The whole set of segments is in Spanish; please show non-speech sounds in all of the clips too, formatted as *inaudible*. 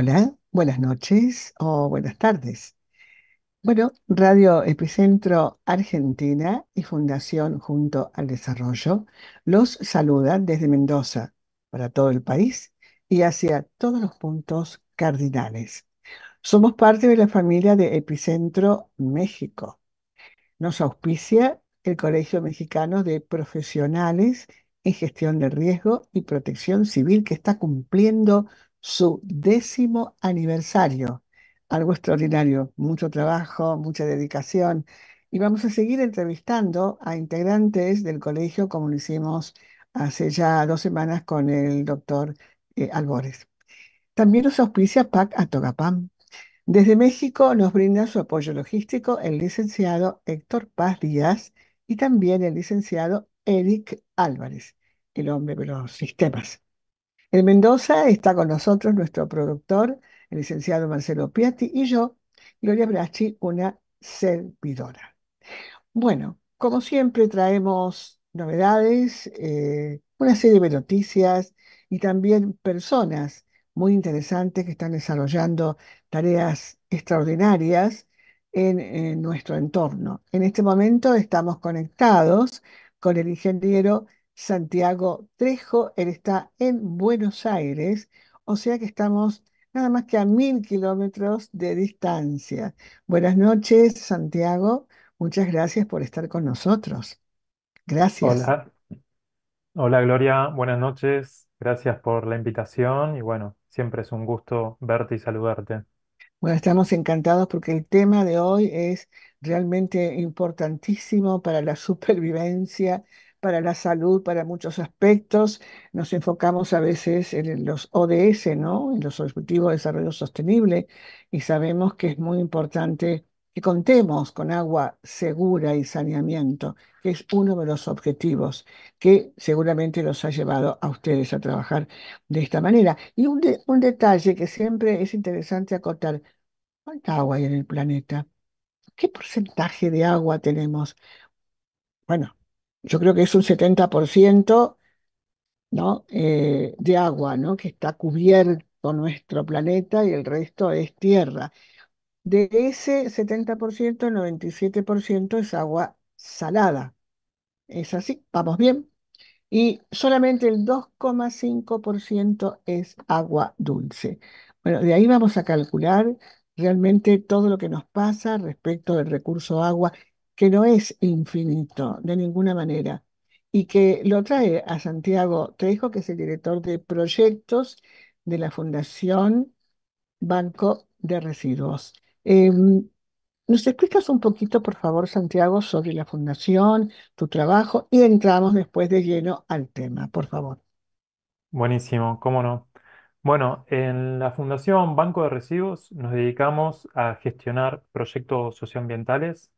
Hola, buenas noches o buenas tardes. Bueno, Radio Epicentro Argentina y Fundación Junto al Desarrollo los saludan desde Mendoza para todo el país y hacia todos los puntos cardinales. Somos parte de la familia de Epicentro México. Nos auspicia el Colegio Mexicano de Profesionales en Gestión de Riesgo y Protección Civil que está cumpliendo su décimo aniversario. Algo extraordinario, mucho trabajo, mucha dedicación. Y vamos a seguir entrevistando a integrantes del colegio como lo hicimos hace ya dos semanas con el doctor eh, Alvarez. También nos auspicia PAC Atogapam. Desde México nos brinda su apoyo logístico el licenciado Héctor Paz Díaz y también el licenciado Eric Álvarez, el hombre de los sistemas. En Mendoza está con nosotros nuestro productor, el licenciado Marcelo Piatti, y yo, Gloria Bracci, una servidora. Bueno, como siempre traemos novedades, eh, una serie de noticias y también personas muy interesantes que están desarrollando tareas extraordinarias en, nuestro entorno. En este momento estamos conectados con el ingeniero Santiago Trejo. Él está en Buenos Aires, o sea que estamos nada más que a mil kilómetros de distancia. Buenas noches, Santiago. Muchas gracias por estar con nosotros. Gracias. Hola, hola Gloria, buenas noches. Gracias por la invitación y bueno, siempre es un gusto verte y saludarte. Bueno, estamos encantados porque el tema de hoy es realmente importantísimo para la *laughs* supervivencia para la salud, para muchos aspectos. Nos enfocamos a veces en los ODS, ¿no? en los Objetivos de Desarrollo Sostenible, y sabemos que es muy importante que contemos con agua segura y saneamiento, que es uno de los objetivos que seguramente los ha llevado a ustedes a trabajar de esta manera. Y un, un detalle que siempre es interesante acotar, ¿cuánta agua hay en el planeta? ¿Qué porcentaje de agua tenemos? Bueno, yo creo que es un 70%, ¿no? Eh, de agua, ¿no? Que está cubierto nuestro planeta y el resto es tierra. De ese 70%, el 97% es agua salada. Es así, vamos bien. Y solamente el 2,5% es agua dulce. Bueno, de ahí vamos a calcular realmente todo lo que nos pasa respecto del recurso agua que no es infinito de ninguna manera y que lo trae a Santiago Trejo, que es el director de proyectos de la Fundación Banco de Residuos. Em, ¿Nos explicas un poquito, por favor, Santiago, sobre la fundación, tu trabajo y entramos después de lleno al tema, por favor? Buenísimo, cómo no. Bueno, en la Fundación Banco de Residuos nos dedicamos a gestionar proyectos socioambientales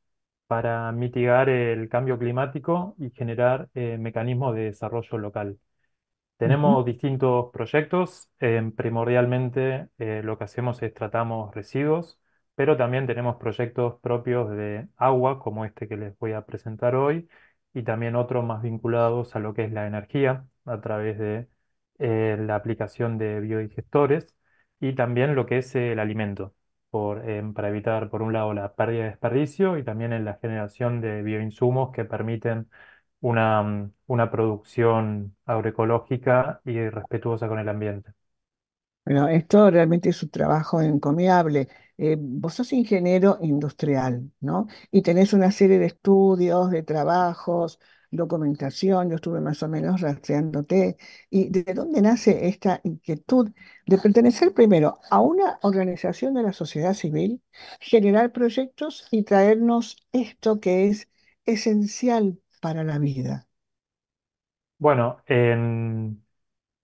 para mitigar el cambio climático y generar eh, mecanismos de desarrollo local. Tenemos distintos proyectos. Em, primordialmente eh, lo que hacemos es tratamos residuos, pero también tenemos proyectos propios de agua, como este que les voy a presentar hoy, y también otros más vinculados a lo que es la energía a través de eh, la aplicación de biodigestores y también lo que es el alimento. Em, para evitar, por un lado, la pérdida de desperdicio y también en la generación de bioinsumos que permiten una, mm, una producción agroecológica y respetuosa con el ambiente. Bueno, esto realmente es un trabajo encomiable. Eh, vos sos ingeniero industrial, ¿no? Y tenés una serie de estudios, de trabajos, documentación, yo estuve más o menos rastreándote. ¿Y de dónde nace esta inquietud de pertenecer primero a una organización de la sociedad civil, generar proyectos y traernos esto que es esencial para la vida? Bueno,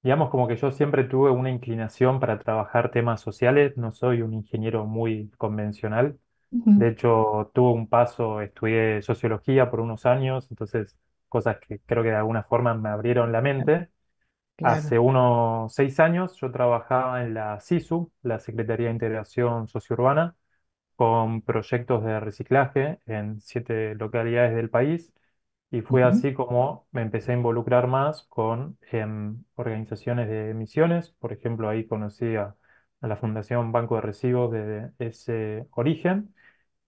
digamos como que yo siempre tuve una inclinación para trabajar temas sociales, no soy un ingeniero muy convencional, de hecho tuve un paso, estudié sociología por unos años, entonces cosas que creo que de alguna forma me abrieron la mente. Hace unos seis años yo trabajaba en la SISU, la Secretaría de Integración Sociourbana, con proyectos de reciclaje en siete localidades del país y fue así como me empecé a involucrar más con em, organizaciones de misiones. Por ejemplo, ahí conocí a, la Fundación Banco de Recibos de ese origen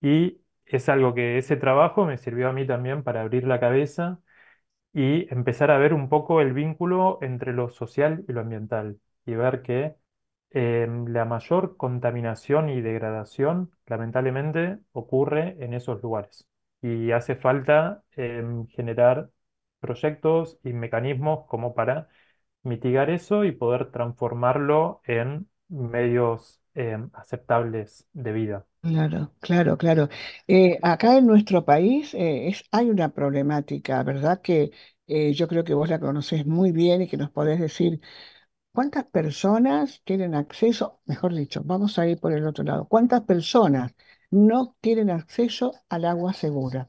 y es algo que ese trabajo me sirvió a mí también para abrir la cabeza y empezar a ver un poco el vínculo entre lo social y lo ambiental y ver que em, la mayor contaminación y degradación lamentablemente ocurre en esos lugares y hace falta em, generar proyectos y mecanismos como para mitigar eso y poder transformarlo en medios Em, aceptables de vida. Claro, claro, claro. Eh, acá en nuestro país eh, es, hay una problemática, ¿verdad? Que eh, yo creo que vos la conocés muy bien y que nos podés decir cuántas personas tienen acceso, mejor dicho, vamos a ir por el otro lado, cuántas personas no tienen acceso al agua segura.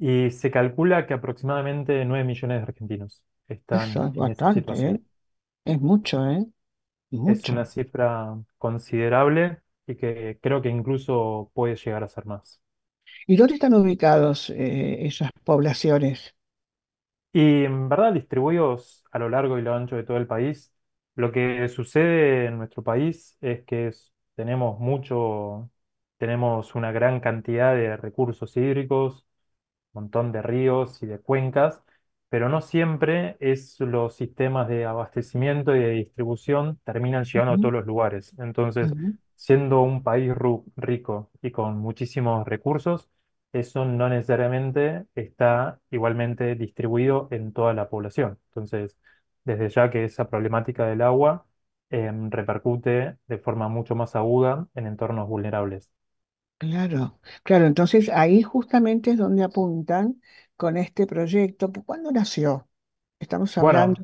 Y se calcula que aproximadamente 9 millones de argentinos están en situación. Es mucho, ¿eh? Es una cifra considerable y que creo que incluso puede llegar a ser más. ¿Y dónde están ubicados eh, esas poblaciones? Y en verdad distribuidos a lo largo y lo ancho de todo el país. Lo que sucede en nuestro país es que tenemos mucho, tenemos una gran cantidad de recursos hídricos, un montón de ríos y de cuencas, pero no siempre es los sistemas de abastecimiento y de distribución terminan llegando a todos los lugares. Entonces, siendo un país rico y con muchísimos recursos, eso no necesariamente está igualmente distribuido en toda la población. Entonces, desde ya que esa problemática del agua em, repercute de forma mucho más aguda en entornos vulnerables. Claro, claro. Entonces ahí justamente es donde apuntan con este proyecto. ¿Cuándo nació? Estamos hablando,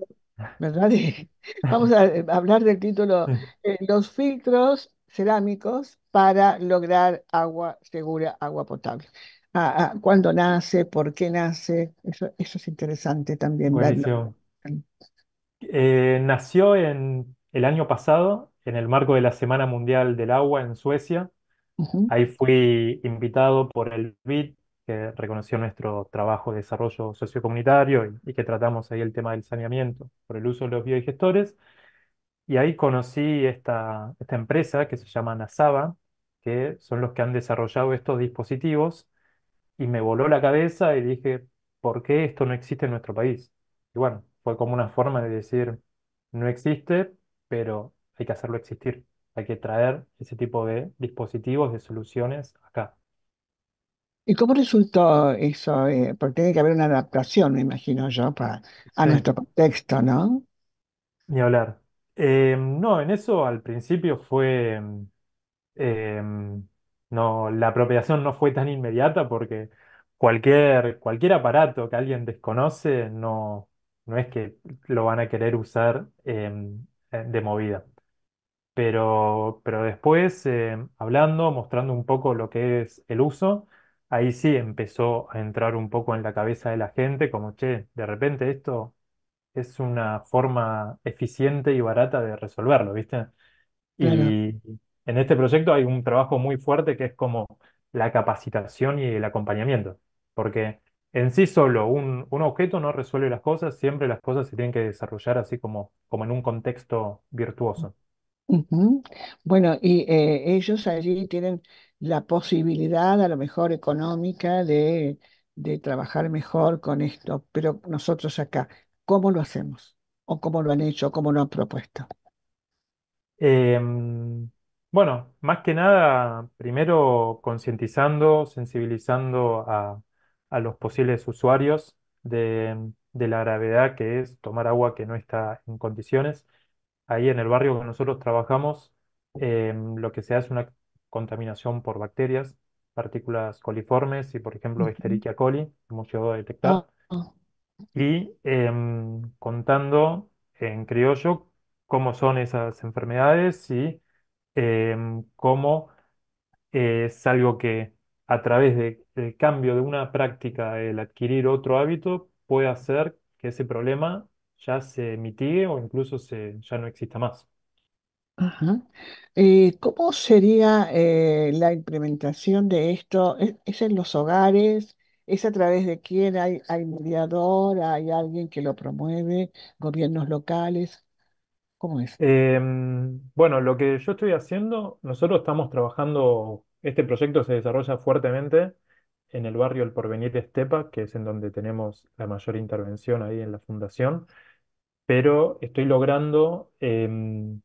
¿verdad? *laughs* vamos a eh, hablar del título, eh, Los filtros cerámicos para lograr agua segura, agua potable. Ah, ah, ¿Cuándo nace? ¿Por qué nace? Eso, es interesante también eh, nació en el año pasado en el marco de la Semana Mundial del Agua en Suecia. Ahí fui invitado por el BIT, que reconoció nuestro trabajo de desarrollo sociocomunitario y, que tratamos ahí el tema del saneamiento por el uso de los biodigestores. Y ahí conocí esta, esta empresa que se llama Nasaba, que son los que han desarrollado estos dispositivos, y me voló la cabeza y dije, ¿por qué esto no existe en nuestro país? Y bueno, fue como una forma de decir, no existe, pero hay que hacerlo existir, hay que traer ese tipo de dispositivos, de soluciones acá. ¿Y cómo resultó eso? Eh, porque tiene que haber una adaptación, me imagino yo, para, a nuestro contexto, ¿no? Ni hablar. Eh, no, en eso al principio fue, mm, em, no, la apropiación no fue tan inmediata porque cualquier, cualquier aparato que alguien desconoce no, no es que lo van a querer usar em, eh, de movida. Pero, después, em, hablando, mostrando un poco lo que es el uso ahí sí empezó a entrar un poco en la cabeza de la gente, como, che, de repente esto es una forma eficiente y barata de resolverlo, ¿viste? Y en este proyecto hay un trabajo muy fuerte que es como la capacitación y el acompañamiento, porque en sí solo un, objeto no resuelve las cosas, siempre las cosas se tienen que desarrollar así como, como en un contexto virtuoso. Bueno, y eh, ellos allí tienen la posibilidad a lo mejor económica de, trabajar mejor con esto, pero nosotros acá, ¿cómo lo hacemos? ¿O cómo lo han hecho? cómo lo han propuesto? Em, bueno, más que nada, primero concientizando, sensibilizando a, los posibles usuarios de, la gravedad que es tomar agua que no está en condiciones. Ahí en el barrio que nosotros trabajamos, em, lo que se hace una contaminación por bacterias, partículas coliformes y, por ejemplo, Escherichia coli, hemos llegado a detectar. Oh, oh. Y em, contando en criollo cómo son esas enfermedades y em, cómo es algo que a través del cambio de una práctica, el adquirir otro hábito, puede hacer que ese problema ya se mitigue o incluso se, ya no exista más. Ajá. Eh, ¿cómo sería eh, la implementación de esto? ¿Es, en los hogares? ¿Es a través de quién? ¿Hay, mediador? ¿Hay alguien que lo promueve? ¿Gobiernos locales? ¿Cómo es? Em, bueno, lo que yo estoy haciendo, nosotros estamos trabajando, este proyecto se desarrolla fuertemente en el barrio El Porvenir Estepa, que es en donde tenemos la mayor intervención ahí en la fundación, pero estoy logrando... Em,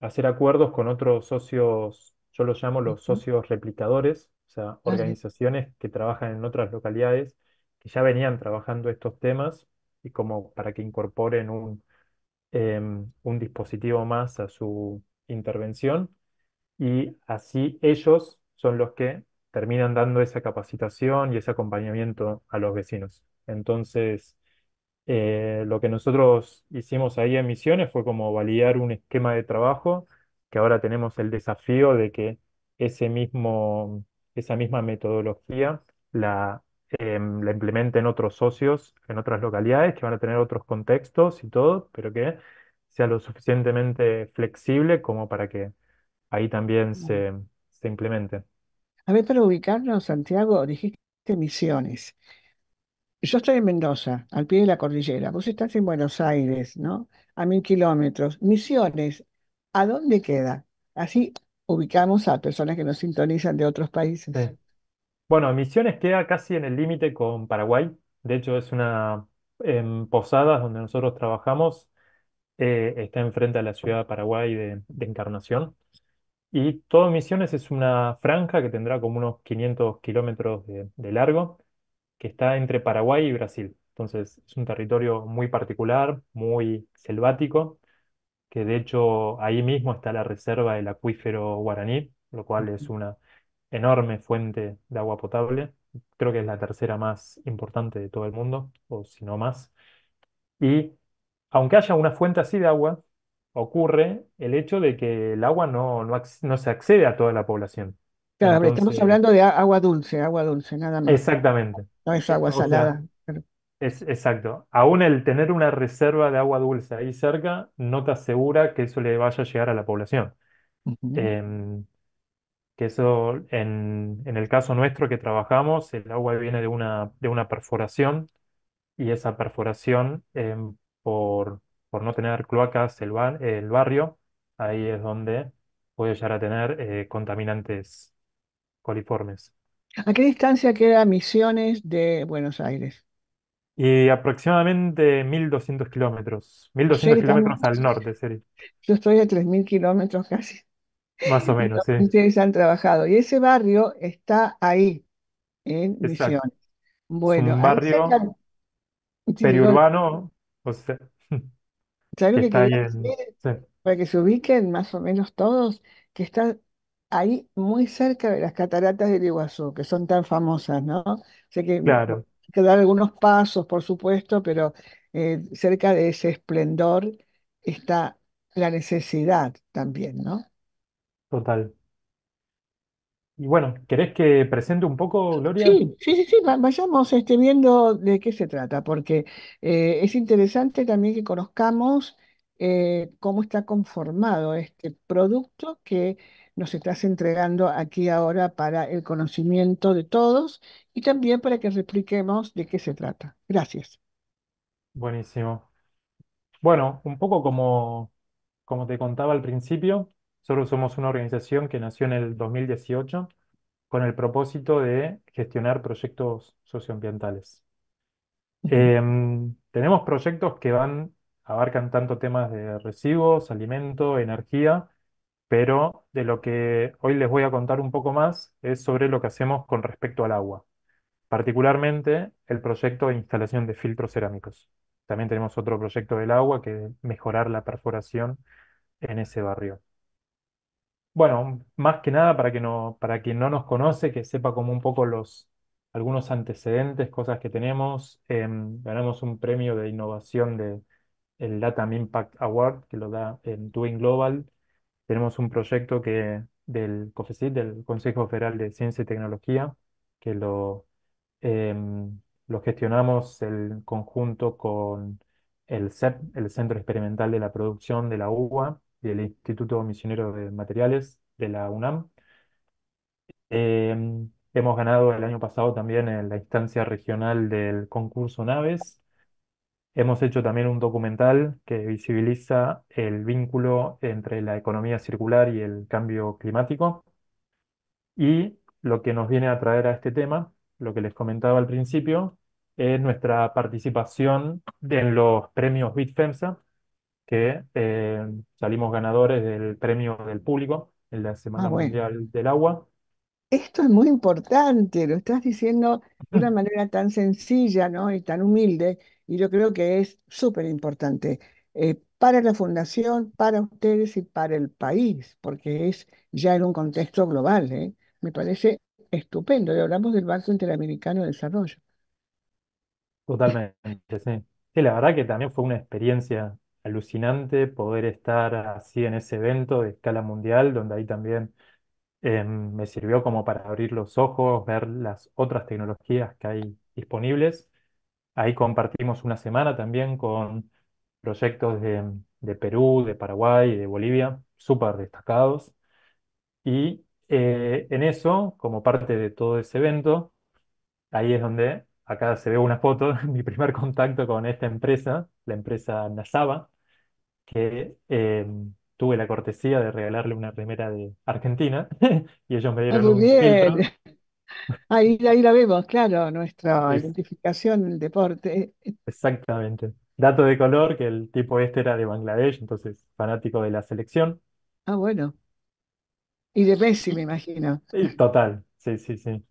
hacer acuerdos con otros socios, yo los llamo los socios replicadores, o sea, ah, organizaciones que trabajan en otras localidades, que ya venían trabajando estos temas y como para que incorporen un, em, un dispositivo más a su intervención y así ellos son los que terminan dando esa capacitación y ese acompañamiento a los vecinos. Entonces, eh, lo que nosotros hicimos ahí en Misiones fue como validar un esquema de trabajo, que ahora tenemos el desafío de que ese mismo, esa misma metodología la, em, implementen otros socios en otras localidades que van a tener otros contextos y todo, pero que sea lo suficientemente flexible como para que ahí también se, se implemente. A ver, para ubicarnos, Santiago, dijiste misiones. Yo estoy en Mendoza, al pie de la cordillera. Vos estás en Buenos Aires, ¿no? A mil kilómetros. Misiones, ¿a dónde queda? Así ubicamos a personas que nos sintonizan de otros países. Bueno, Misiones queda casi en el límite con Paraguay. De hecho, es una em, posada donde nosotros trabajamos, eh, está enfrente a la ciudad de Paraguay de, Encarnación. Y todo Misiones es una franja que tendrá como unos 500 kilómetros de largo que está entre Paraguay y Brasil. Entonces es un territorio muy particular, muy selvático, que de hecho ahí mismo está la reserva del acuífero guaraní, lo cual es una enorme fuente de agua potable. Creo que es la tercera más importante de todo el mundo, o si no más. Y aunque haya una fuente así de agua, ocurre el hecho de que el agua no, se accede a toda la población. Claro, estamos hablando de agua dulce, agua dulce, nada más. Exactamente, no es eh, agua salada. es exacto. Aún el tener una reserva de agua dulce ahí cerca no te asegura que eso le vaya a llegar a la población. Em, que eso, en, el caso nuestro que trabajamos, el agua viene de una, de una perforación y esa perforación, em, por, no tener cloacas, el, el barrio, ahí es donde puede llegar a tener eh, contaminantes coliformes. ¿A qué distancia queda Misiones de Buenos Aires? Y aproximadamente 1200 kilómetros, 1200 kilómetros al norte, sería, *laughs* yo estoy a 3.000 kilómetros casi. más o menos, sí, Ustedes han trabajado. Y ese barrio está ahí, en Misiones. Bueno, un barrio periurbano, Para que se ubiquen más o menos todos, que está ahí muy cerca de las cataratas del Iguazú, que son tan famosas, ¿no? Sé que Claro. hay que dar algunos pasos, por supuesto, pero eh, cerca de ese esplendor está la necesidad también, ¿no? Total. Y bueno, ¿querés que presente un poco, Gloria? Sí, sí, sí, vayamos este, viendo de qué se trata, porque eh, es interesante también que conozcamos eh, cómo está conformado este producto que nos estás entregando aquí ahora para el conocimiento de todos y también para que repliquemos de qué se trata. Gracias. Buenísimo. Bueno, un poco como, te contaba al principio, nosotros somos una organización que nació en el 2018 con el propósito de gestionar proyectos socioambientales. Em, tenemos proyectos que van, abarcan tanto temas de residuos, alimento, energía, pero de lo que hoy les voy a contar un poco más es sobre lo que hacemos con respecto al agua, particularmente el proyecto de instalación de filtros cerámicos. También tenemos otro proyecto del agua que es mejorar la perforación en ese barrio. Bueno, más que nada para que no, para quien no nos conoce, que sepa como un poco los algunos antecedentes, cosas que tenemos. Em, ganamos un premio de innovación de el Impact Award que lo da en Doing Global tenemos un proyecto que, del COFECIT, del Consejo Federal de Ciencia y Tecnología, que lo, em, gestionamos en conjunto con el CEP, el Centro Experimental de la Producción de la UBA y el Instituto Misionero de Materiales de la UNAM. Em, hemos ganado el año pasado también en la instancia regional del concurso Naves Hemos hecho también un documental que visibiliza el vínculo entre la economía circular y el cambio climático. Y lo que nos viene a traer a este tema, lo que les comentaba al principio, es nuestra participación en los premios BitFEMSA, que eh, salimos ganadores del premio del público en la ah, Semana Mundial del Agua. Esto es muy importante, lo estás diciendo de una *clears throat* manera tan sencilla, ¿no? Y tan humilde, y yo creo que es súper importante eh, para la Fundación, para ustedes y para el país, porque es ya en un contexto global. ¿eh? Me parece estupendo. Y hablamos del Banco Interamericano de Desarrollo. Totalmente, sí. la verdad que también fue una experiencia alucinante poder estar así en ese evento de escala mundial, donde ahí también em, me sirvió como para abrir los ojos, ver las otras tecnologías que hay disponibles Ahí compartimos una semana también con proyectos de, Perú, de Paraguay, de Bolivia, súper destacados. Y eh, en eso, como parte de todo ese evento, ahí es donde acá se ve una foto, *laughs* mi primer contacto con esta empresa, la empresa Nasaba, que em, tuve la cortesía de regalarle una remera de Argentina *laughs* y ellos me dieron un filtro, Ahí, ahí la vemos, claro, nuestra *laughs* identificación en el deporte. exactamente. Dato de color, que el tipo este era de Bangladesh, entonces fanático de la selección. Ah, bueno. Y de Messi, me *laughs* imagino. total, sí, sí, sí.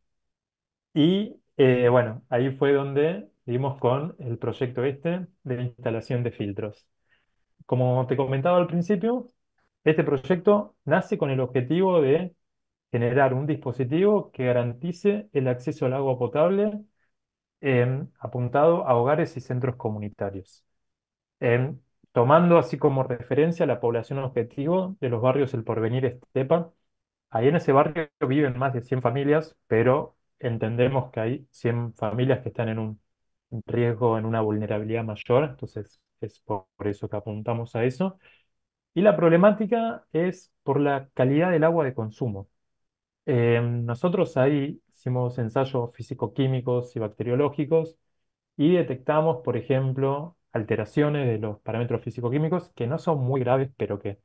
Y eh, bueno, ahí fue donde dimos con el proyecto este de instalación de filtros. Como te comentaba al principio, este proyecto nace con el objetivo de generar un dispositivo que garantice el acceso al agua potable em, apuntado a hogares y centros comunitarios, em, tomando así como referencia la población objetivo de los barrios El Porvenir Estepa. Ahí en ese barrio viven más de 100 familias, pero entendemos que hay 100 familias que están en un riesgo, en una vulnerabilidad mayor, entonces es por eso que apuntamos a eso. Y la problemática es por la calidad del agua de consumo. Eh, nosotros ahí hicimos ensayos físico-químicos y bacteriológicos y detectamos, por ejemplo, alteraciones de los parámetros físico-químicos que no son muy graves, pero que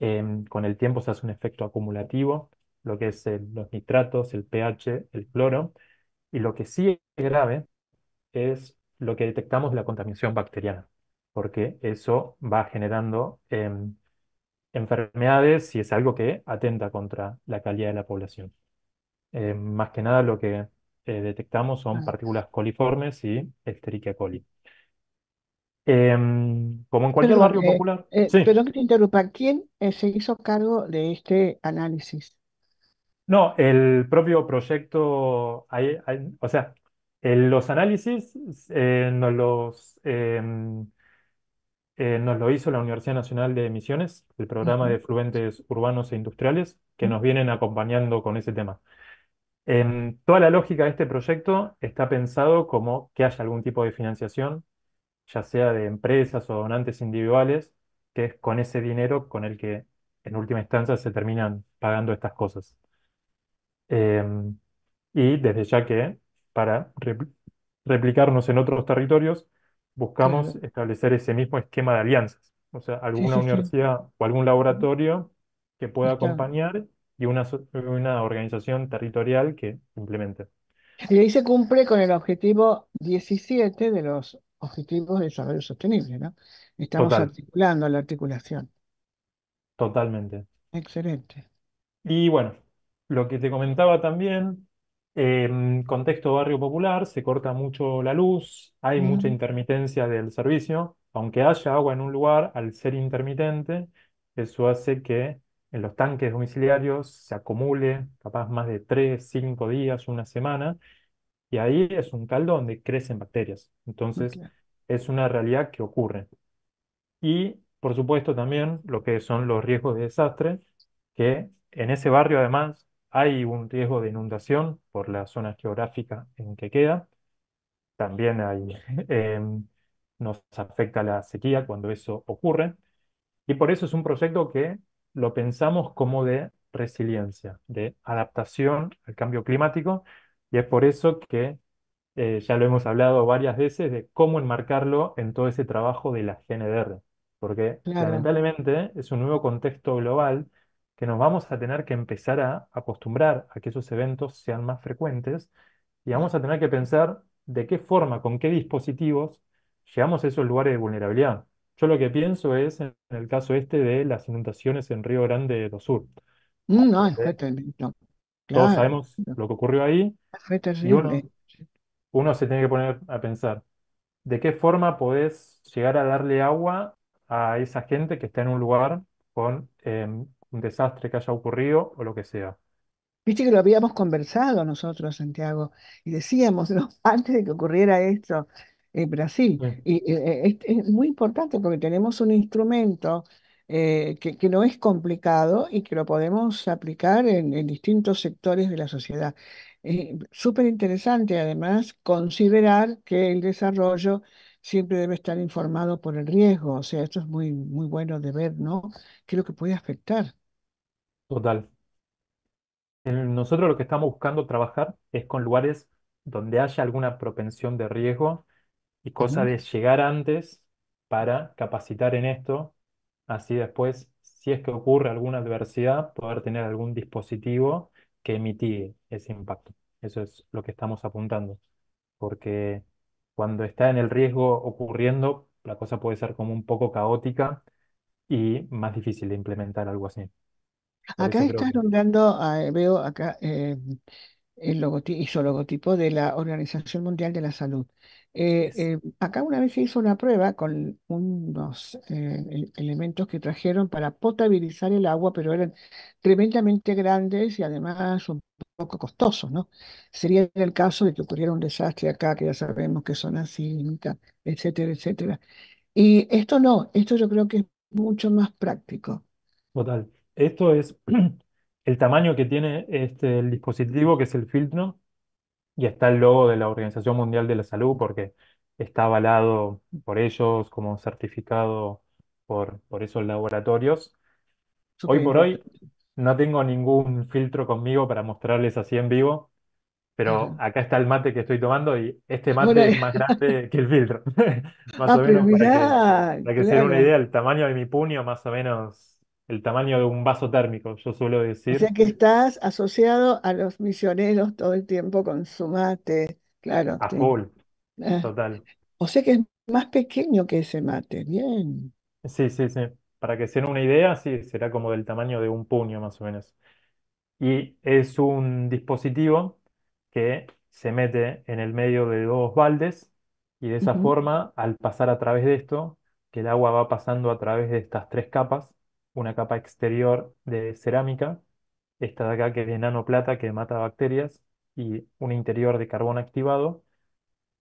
em, con el tiempo se hace un efecto acumulativo, lo que es los nitratos, el pH, el cloro. Y lo que sí es grave es lo que detectamos la contaminación bacteriana, porque eso va generando em, enfermedades si es algo que atenta contra la calidad de la población. Eh, más que nada lo que eh, detectamos son ah. partículas coliformes y Escherichia coli. Em, como en cualquier barrio eh, popular. Perdón que te interrumpa. ¿Quién se hizo cargo de este análisis? No, el propio proyecto, o sea, los análisis nos los em, eh, nos lo hizo la Universidad Nacional de Misiones, el programa de fluentes urbanos e industriales, que nos vienen acompañando con ese tema. toda la lógica de este proyecto está pensado como que haya algún tipo de financiación, ya sea de empresas o donantes individuales, que es con ese dinero con el que en última instancia se terminan pagando estas cosas. Em, y desde ya que, para replicarnos en otros territorios, buscamos establecer ese mismo esquema de alianzas, o sea, alguna universidad o algún laboratorio que pueda acompañar y una, organización territorial que implemente. Y ahí se cumple con el objetivo 17 de los Objetivos de Desarrollo Sostenible, ¿no? Estamos articulando la articulación. totalmente. Excelente. Y bueno, lo que te comentaba también en contexto barrio popular, se corta mucho la luz, hay mucha intermitencia del servicio, aunque haya agua en un lugar, al ser intermitente, eso hace que en los tanques domiciliarios se acumule capaz más de 3, cinco días, una semana, y ahí es un caldo donde crecen bacterias. Entonces, es una realidad que ocurre. Y, por supuesto, también lo que son los riesgos de desastre, que en ese barrio, además, hay un riesgo de inundación por la zona geográfica en que queda. También hay, *laughs* em, nos afecta la sequía cuando eso ocurre. Y por eso es un proyecto que lo pensamos como de resiliencia, de adaptación al cambio climático. Y es por eso que eh, ya lo hemos hablado varias veces de cómo enmarcarlo en todo ese trabajo de la GNDR. Porque lamentablemente es un nuevo contexto global que nos vamos a tener que empezar a acostumbrar a que esos eventos sean más frecuentes y vamos a tener que pensar de qué forma, con qué dispositivos llegamos a esos lugares de vulnerabilidad. Yo lo que pienso es en el caso este de las inundaciones en Río Grande do Sur. Mm, eh, no, Todos sabemos lo que ocurrió ahí. Eh, uno, se tiene que poner a pensar, ¿de qué forma podés llegar a darle agua a esa gente que está en un lugar con em, un desastre que haya ocurrido o lo que sea. Viste que lo habíamos conversado nosotros, Santiago, y decíamos, ¿no? *laughs* antes de que ocurriera esto en Brasil, y eh, eh, es, muy importante porque tenemos un instrumento eh, que, no es complicado y que lo podemos aplicar en, distintos sectores de la sociedad. Es súper interesante, además, considerar que el desarrollo siempre debe estar informado por el riesgo, o sea, esto es muy, muy bueno de ver, ¿no? ¿Qué es lo que puede afectar? Total. Nosotros lo que estamos buscando trabajar es con lugares donde haya alguna propensión de riesgo y cosa de llegar antes para capacitar en esto, así después, si es que ocurre alguna adversidad, poder tener algún dispositivo que mitigue ese impacto. Eso es lo que estamos apuntando, porque cuando está en el riesgo ocurriendo, la cosa puede ser como un poco caótica y más difícil de implementar algo así. Acá estás nombrando, eh, veo acá eh, el logotipo, de la Organización Mundial de la Salud. Eh, acá una vez se hizo una prueba con unos e-, elementos que trajeron para potabilizar el agua, pero eran tremendamente grandes y además un poco costosos, ¿no? Sería el caso de que ocurriera un desastre acá, que ya sabemos que son así, etcétera, etcétera. Y esto no, esto yo creo que es mucho más práctico. Total. Esto es *clears throat* el tamaño que tiene este, el dispositivo, que es el filtro, y está el logo de la Organización Mundial de la Salud, porque está avalado por ellos como certificado por, esos laboratorios. Hoy por hoy no tengo ningún filtro conmigo para mostrarles así en vivo, pero acá está el mate que estoy tomando y este mate es *laughs* más grande que el filtro. *laughs* Más ah, o menos, para que, se una idea, el tamaño de mi puño, más o menos el tamaño de un vaso térmico, yo suelo decir. O sea que estás asociado a los misioneros todo el tiempo con su mate, claro. A ah, total. O sea que es más pequeño que ese mate, bien. Sí, sí, sí. Para que sea una idea, sí, será como del tamaño de un puño más o menos. Y es un dispositivo que se mete en el medio de dos baldes y de esa forma, al pasar a través de esto, que el agua va pasando a través de estas tres capas, una capa exterior de cerámica, esta de acá que es de nanoplata que mata bacterias, y un interior de carbón activado,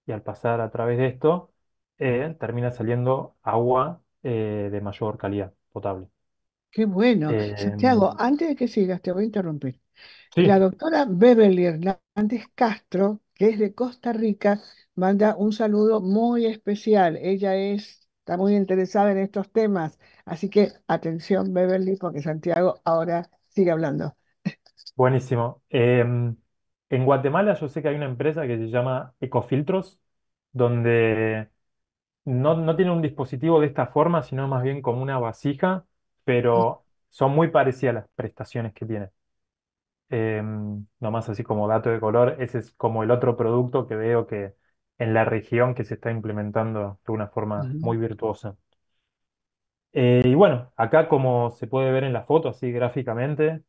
y al pasar a través de esto, eh, termina saliendo agua eh, de mayor calidad potable. Qué bueno. Santiago, em, antes de que sigas, te voy a interrumpir. La doctora Beverly Hernández Castro, que es de Costa Rica, manda un saludo muy especial. Ella es, está muy interesada en estos temas. Así que atención, Beverly, porque Santiago ahora sigue hablando. Buenísimo. Em, en Guatemala yo sé que hay una empresa que se llama Ecofiltros, donde no, tiene un dispositivo de esta forma, sino más bien como una vasija, pero mm. son muy parecidas las prestaciones que tiene. Em, nomás así como dato de color, ese es como el otro producto que veo que en la región que se está implementando de una forma muy virtuosa. Eh, y bueno, acá como se puede ver en la foto, así gráficamente,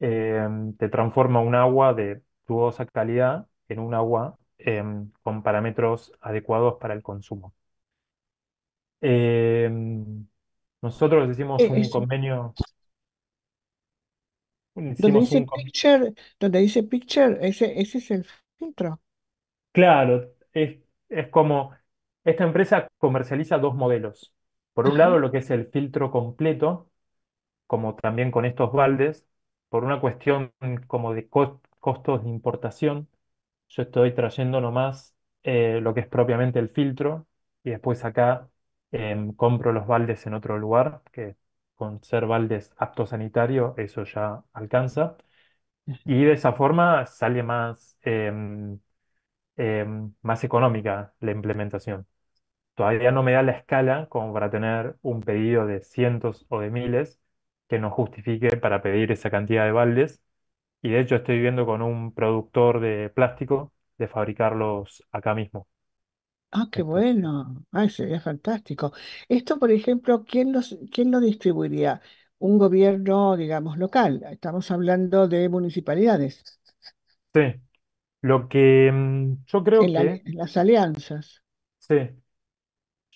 em, te transforma un agua de dudosa calidad en un agua em, con parámetros adecuados para el consumo. Em, nosotros hicimos eh, un convenio, donde dice picture, picture, ese, ese es el filtro. Claro, es como esta empresa comercializa dos modelos. Por un lado, lo que es el filtro completo, como también con estos baldes, por una cuestión como de costos de importación, yo estoy trayendo nomás eh, lo que es propiamente el filtro y después acá em, compro los baldes en otro lugar, que con ser baldes apto sanitario eso ya alcanza. Y de esa forma sale más, em, em, más económica la implementación todavía no me da la escala como para tener un pedido de cientos o de miles que nos justifique para pedir esa cantidad de baldes. Y de hecho estoy viviendo con un productor de plástico de fabricarlos acá mismo. Ah, qué este bueno. Ay, sería fantástico. Esto, por ejemplo, ¿quién quién lo distribuiría? Un gobierno, digamos, local. Estamos hablando de municipalidades, sí, lo que mm, yo creo que, las alianzas. sí,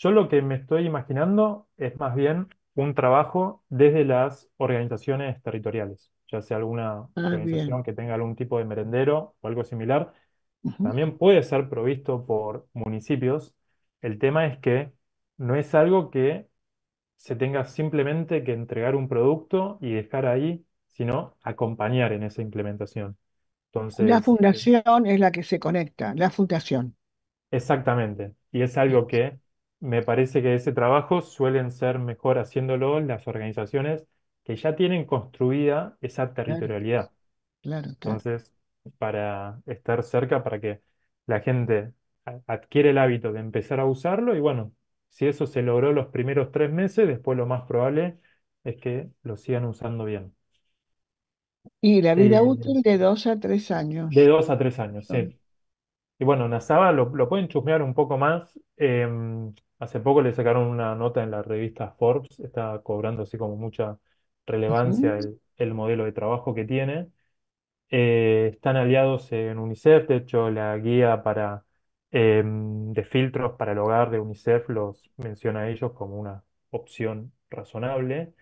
yo lo que me estoy imaginando es más bien un trabajo desde las organizaciones territoriales, ya sea alguna ah, organización que tenga algún tipo de merendero o algo similar. También puede ser provisto por municipios. El tema es que no es algo que se tenga simplemente que entregar un producto y dejar ahí, sino acompañar en esa implementación. La eh, fundación es la que se conecta, la fundación. exactamente, y es algo que me parece que ese trabajo suelen ser mejor haciéndolo las organizaciones que ya tienen construida esa territorialidad. Claro, Entonces, para estar cerca, para que la gente adquiere el hábito de empezar a usarlo y bueno, si eso se logró los primeros tres meses, después lo más probable es que lo sigan usando bien. Y la vida eh, útil de dos a tres años. De dos a tres años, sí. Y bueno, Nazaba, lo, pueden chusmear un poco más. Em, Hace poco le sacaron una nota en la revista Forbes, está cobrando así como mucha relevancia el, modelo de trabajo que tiene. Eh, están aliados en UNICEF, de hecho la guía para, em, de filtros para el hogar de UNICEF los menciona a ellos como una opción razonable.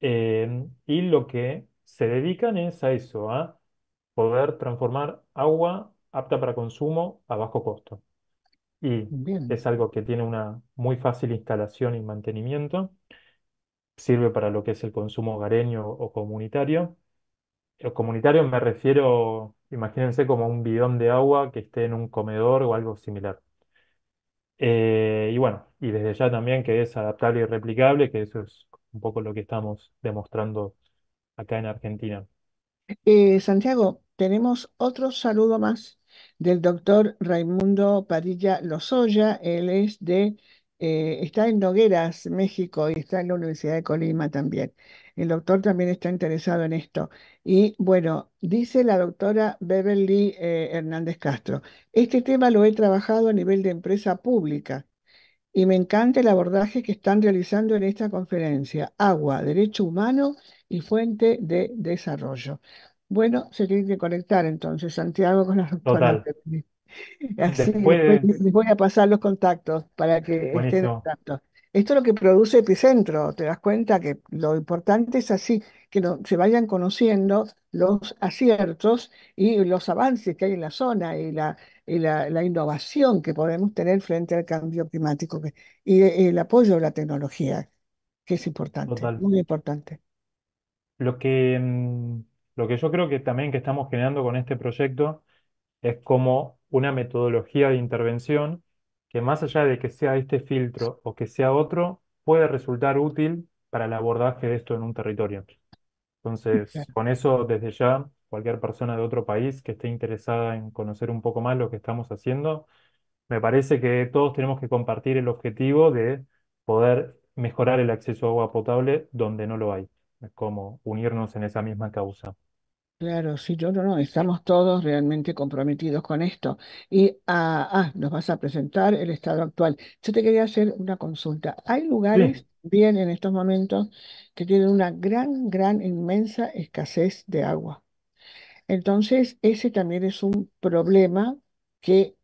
Em, y lo que se dedican es a eso, a poder transformar agua apta para consumo a bajo costo y es algo que tiene una muy fácil instalación y mantenimiento. Sirve para lo que es el consumo hogareño o comunitario. Los comunitario me refiero, imagínense como un bidón de agua que esté en un comedor o algo similar. Eh, y bueno, y desde ya también que es adaptable y replicable, que eso es un poco lo que estamos demostrando acá en Argentina. Eh, Santiago, tenemos otro saludo más del doctor Raimundo Padilla Lozoya. Él es de, eh, está en Nogueras, México, y está en la Universidad de Colima también. El doctor también está interesado en esto. Y bueno, dice la doctora Beverly eh, Hernández Castro, este tema lo he trabajado a nivel de empresa pública y me encanta el abordaje que están realizando en esta conferencia, agua, derecho humano y fuente de desarrollo. Bueno, se tiene que conectar entonces, Santiago, con la doctora. *laughs* Así les voy a pasar los contactos para que estén en contacto. Esto es lo que produce epicentro, te das cuenta que lo importante es así, que se vayan conociendo los aciertos y los avances que hay en la zona y la, innovación que podemos tener frente al cambio climático y el apoyo a la tecnología, que es importante, muy importante. Lo que, mm, lo que yo creo que también que estamos generando con este proyecto es como una metodología de intervención que más allá de que sea este filtro o que sea otro, puede resultar útil para el abordaje de esto en un territorio. Entonces, con eso, desde ya, cualquier persona de otro país que esté interesada en conocer un poco más lo que estamos haciendo, me parece que todos tenemos que compartir el objetivo de poder mejorar el acceso a agua potable donde no lo hay. Es como unirnos en esa misma causa. Claro, sí, yo no, no, estamos todos realmente comprometidos con esto. Y ah, ah, nos vas a presentar el estado actual. Yo te quería hacer una consulta. Hay lugares, bien en estos momentos, que tienen una gran, gran, inmensa escasez de agua. Entonces, ese también es un problema que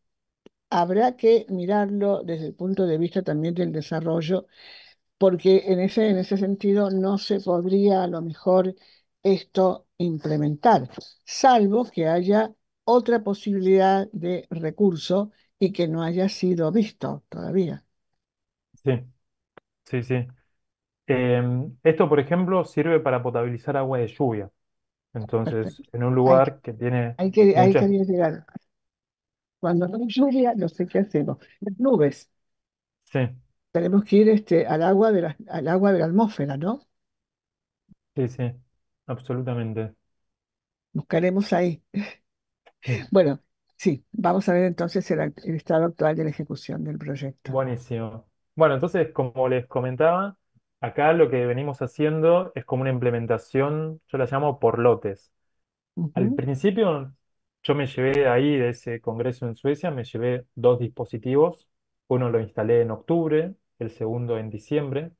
habrá que mirarlo desde el punto de vista también del desarrollo porque en ese, en ese sentido no se podría a lo mejor esto implementar, salvo que haya otra posibilidad de recurso y que no haya sido visto todavía. Sí, sí, sí. Em, esto, por ejemplo, sirve para potabilizar agua de lluvia. Entonces, en un lugar que tiene hay que, hay llegar. Cuando no hay lluvia, no sé qué hacemos. nubes. Sí. Tenemos que ir este, al agua de la, al agua de la atmósfera, ¿no? Sí, sí absolutamente. Buscaremos ahí. *laughs* Bueno, sí, vamos a ver entonces el, estado actual de la ejecución del proyecto. Buenísimo. Bueno, entonces, como les comentaba, acá lo que venimos haciendo es como una implementación, yo la llamo por lotes. Al principio, yo me llevé ahí, de ese congreso en Suecia, me llevé dos dispositivos. Uno lo instalé en octubre, el segundo en diciembre.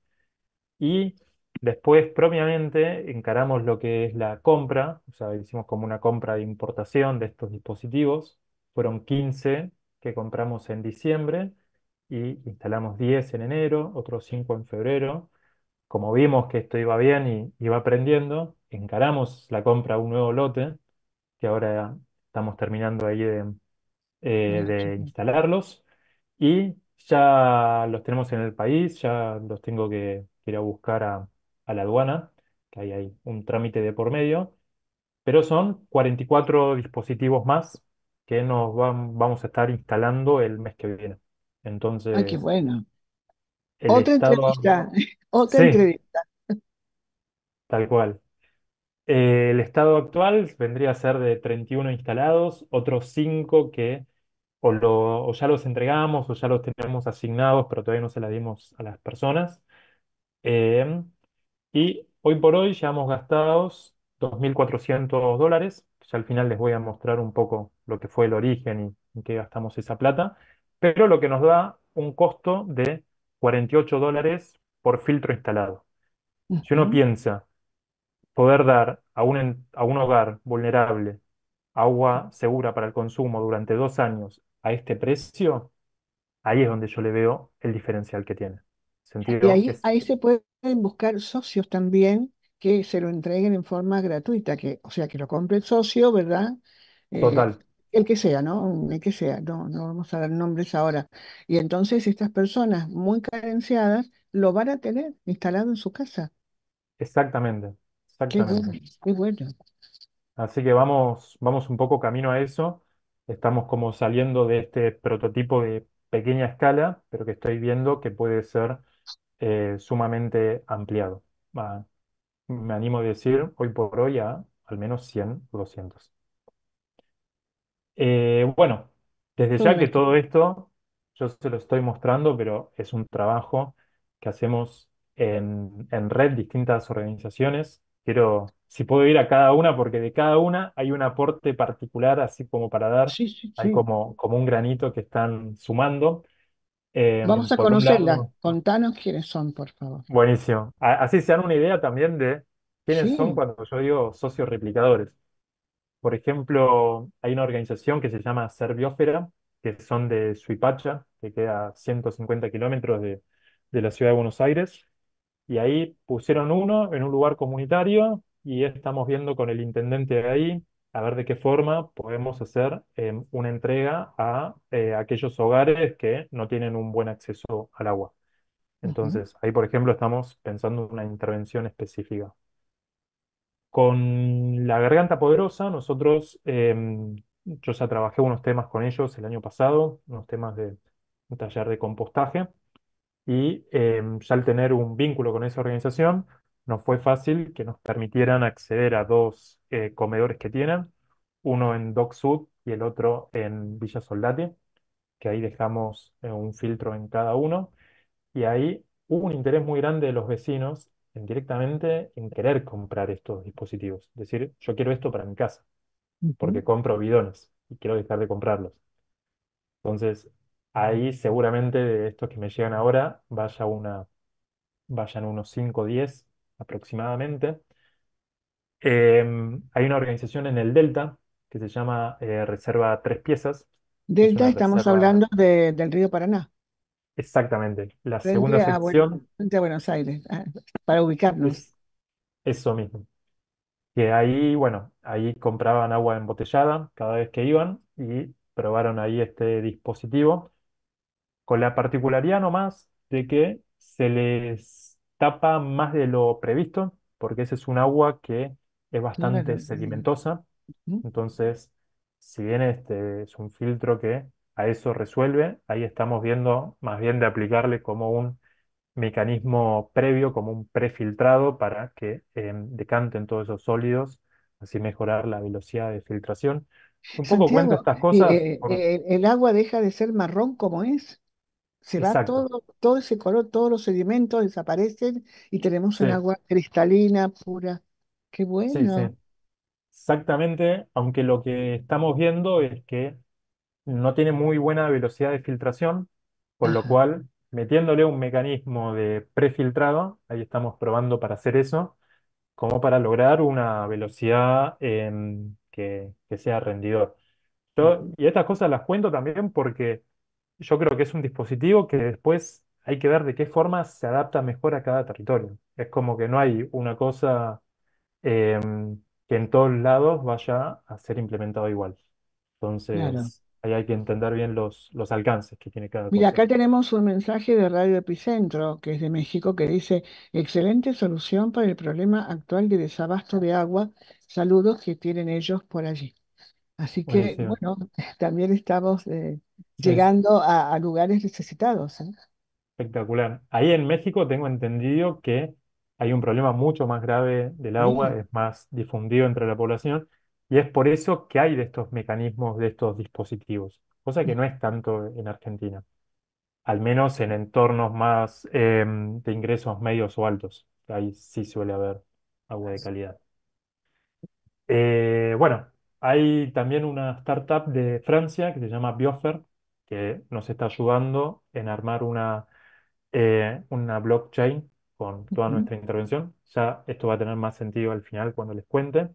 Y Después, propiamente, encaramos lo que es la compra, o sea, hicimos como una compra de importación de estos dispositivos. Fueron 15 que compramos en diciembre y instalamos 10 en enero, otros 5 en febrero. Como vimos que esto iba bien y iba aprendiendo, encaramos la compra a un nuevo lote, que ahora estamos terminando ahí de, eh, instalarlos. Y ya los tenemos en el país, ya los tengo que ir a buscar a, a la aduana, que ahí hay un trámite de por medio, pero son 44 dispositivos más que nos vamos a estar instalando el mes que viene. Ah, Entonces, Ay, qué bueno. Otra entrevista, *laughs* otra entrevista. tal cual. Eh, el estado actual vendría a ser de 31 instalados, otros 5 que o, ya los entregamos o ya los tenemos asignados, pero todavía no se la dimos a las personas. Eh, y hoy por hoy ya hemos gastado 2.400 dólares. Ya al final les voy a mostrar un poco lo que fue el origen y en qué gastamos esa plata. Pero lo que nos da un costo de 48 dólares por filtro instalado. Si uno piensa poder dar a un, a un hogar vulnerable agua segura para el consumo durante dos años a este precio, ahí es donde yo le veo el diferencial que tiene. Y ahí, se puede pueden buscar socios también que se lo entreguen en forma gratuita, que, o sea, que lo compre el socio, ¿verdad? Eh, Total. el que sea, ¿no? El que sea, no, no vamos a dar nombres ahora. Y entonces estas personas muy carenciadas lo van a tener instalado en su casa. Exactamente, bueno, Así que vamos, vamos un poco camino a eso. Estamos como saliendo de este prototipo de pequeña escala, pero que estoy viendo que puede ser eh, sumamente ampliado. Ah, me animo a decir hoy por hoy a al menos 100 o 200. Eh, bueno, desde ya que todo esto yo se lo estoy mostrando, pero es un trabajo que hacemos en, red, distintas organizaciones. Quiero, si puedo ir a cada una, porque de cada una hay un aporte particular, así como para dar, como, como un granito que están sumando. Em, Vamos a conocerla. Contanos quiénes son, por favor. buenísimo. Así se dan una idea también de quiénes son cuando yo digo socios replicadores. Por ejemplo, hay una organización que se llama Serbiófera, que son de Suipacha, que queda a 150 kilómetros de, de la ciudad de Buenos Aires. Y ahí pusieron uno en un lugar comunitario y estamos viendo con el intendente de ahí a ver de qué forma podemos hacer em, una entrega a eh, aquellos hogares que no tienen un buen acceso al agua. Entonces, ahí, por ejemplo, estamos pensando en una intervención específica. Con la garganta poderosa, nosotros, em, yo ya trabajé unos temas con ellos el año pasado, unos temas de un taller de compostaje, y em, ya al tener un vínculo con esa organización, no fue fácil que nos permitieran acceder a dos eh, comedores que tienen, uno en Dock Sud y el otro en Villa Soldati, que ahí dejamos eh, un filtro en cada uno. Y ahí hubo un interés muy grande de los vecinos en directamente en querer comprar estos dispositivos. Es decir, yo quiero esto para mi casa, porque compro bidones y quiero dejar de comprarlos. Entonces, ahí seguramente de estos que me llegan ahora vaya una, vayan unos 5 o 10 aproximadamente. Em, hay una organización en el Delta que se llama eh, Reserva Tres Piezas. Delta, estamos hablando del río Paraná, Exactamente. La segunda sección Buenos Aires, ah, para ubicarnos. eso mismo. Que ahí, bueno, ahí compraban agua embotellada cada vez que iban y probaron ahí este dispositivo, con la particularidad nomás de que se les más de lo previsto, porque ese es un agua que es bastante sedimentosa. Entonces, si bien este es un filtro que a eso resuelve, ahí estamos viendo más bien de aplicarle como un mecanismo previo, como un prefiltrado para que em, decanten todos esos sólidos, así mejorar la velocidad de filtración. Un poco cuento estas eh, cosas eh, eh, el agua deja de ser marrón como es? Se va todo, todo ese color, todos los sedimentos desaparecen y tenemos un agua cristalina, pura. Qué bueno. Exactamente, aunque lo que estamos viendo es que no tiene muy buena velocidad de filtración, por lo cual metiéndole un mecanismo de prefiltrado, ahí estamos probando para hacer eso, como para lograr una velocidad em, que, que sea rendidor. y estas cosas las cuento también porque yo creo que es un dispositivo que después hay que ver de qué forma se adapta mejor a cada territorio. Es como que no hay una cosa em, que en todos lados vaya a ser implementado igual. Entonces, ahí hay que entender bien los, los alcances que tiene cada Mira, acá tenemos un mensaje de Radio Epicentro, que es de México, que dice, excelente solución para el problema actual de desabasto de agua. Saludos que tienen ellos por allí. Así que, bueno, *laughs* también estamos eh, llegando a, lugares necesitados, ¿eh? espectacular. Ahí en México tengo entendido que hay un problema mucho más grave del agua, es más difundido entre la población, y es por eso que hay de estos mecanismos, de estos dispositivos, cosa que no es tanto en Argentina, al menos en entornos más em, de ingresos medios o altos. Ahí sí suele haber agua de calidad. Eh, bueno, hay también una startup de Francia que se llama Biofer, que nos está ayudando en armar una, eh, una blockchain con toda nuestra intervención. Ya esto va a tener más sentido al final cuando les cuente.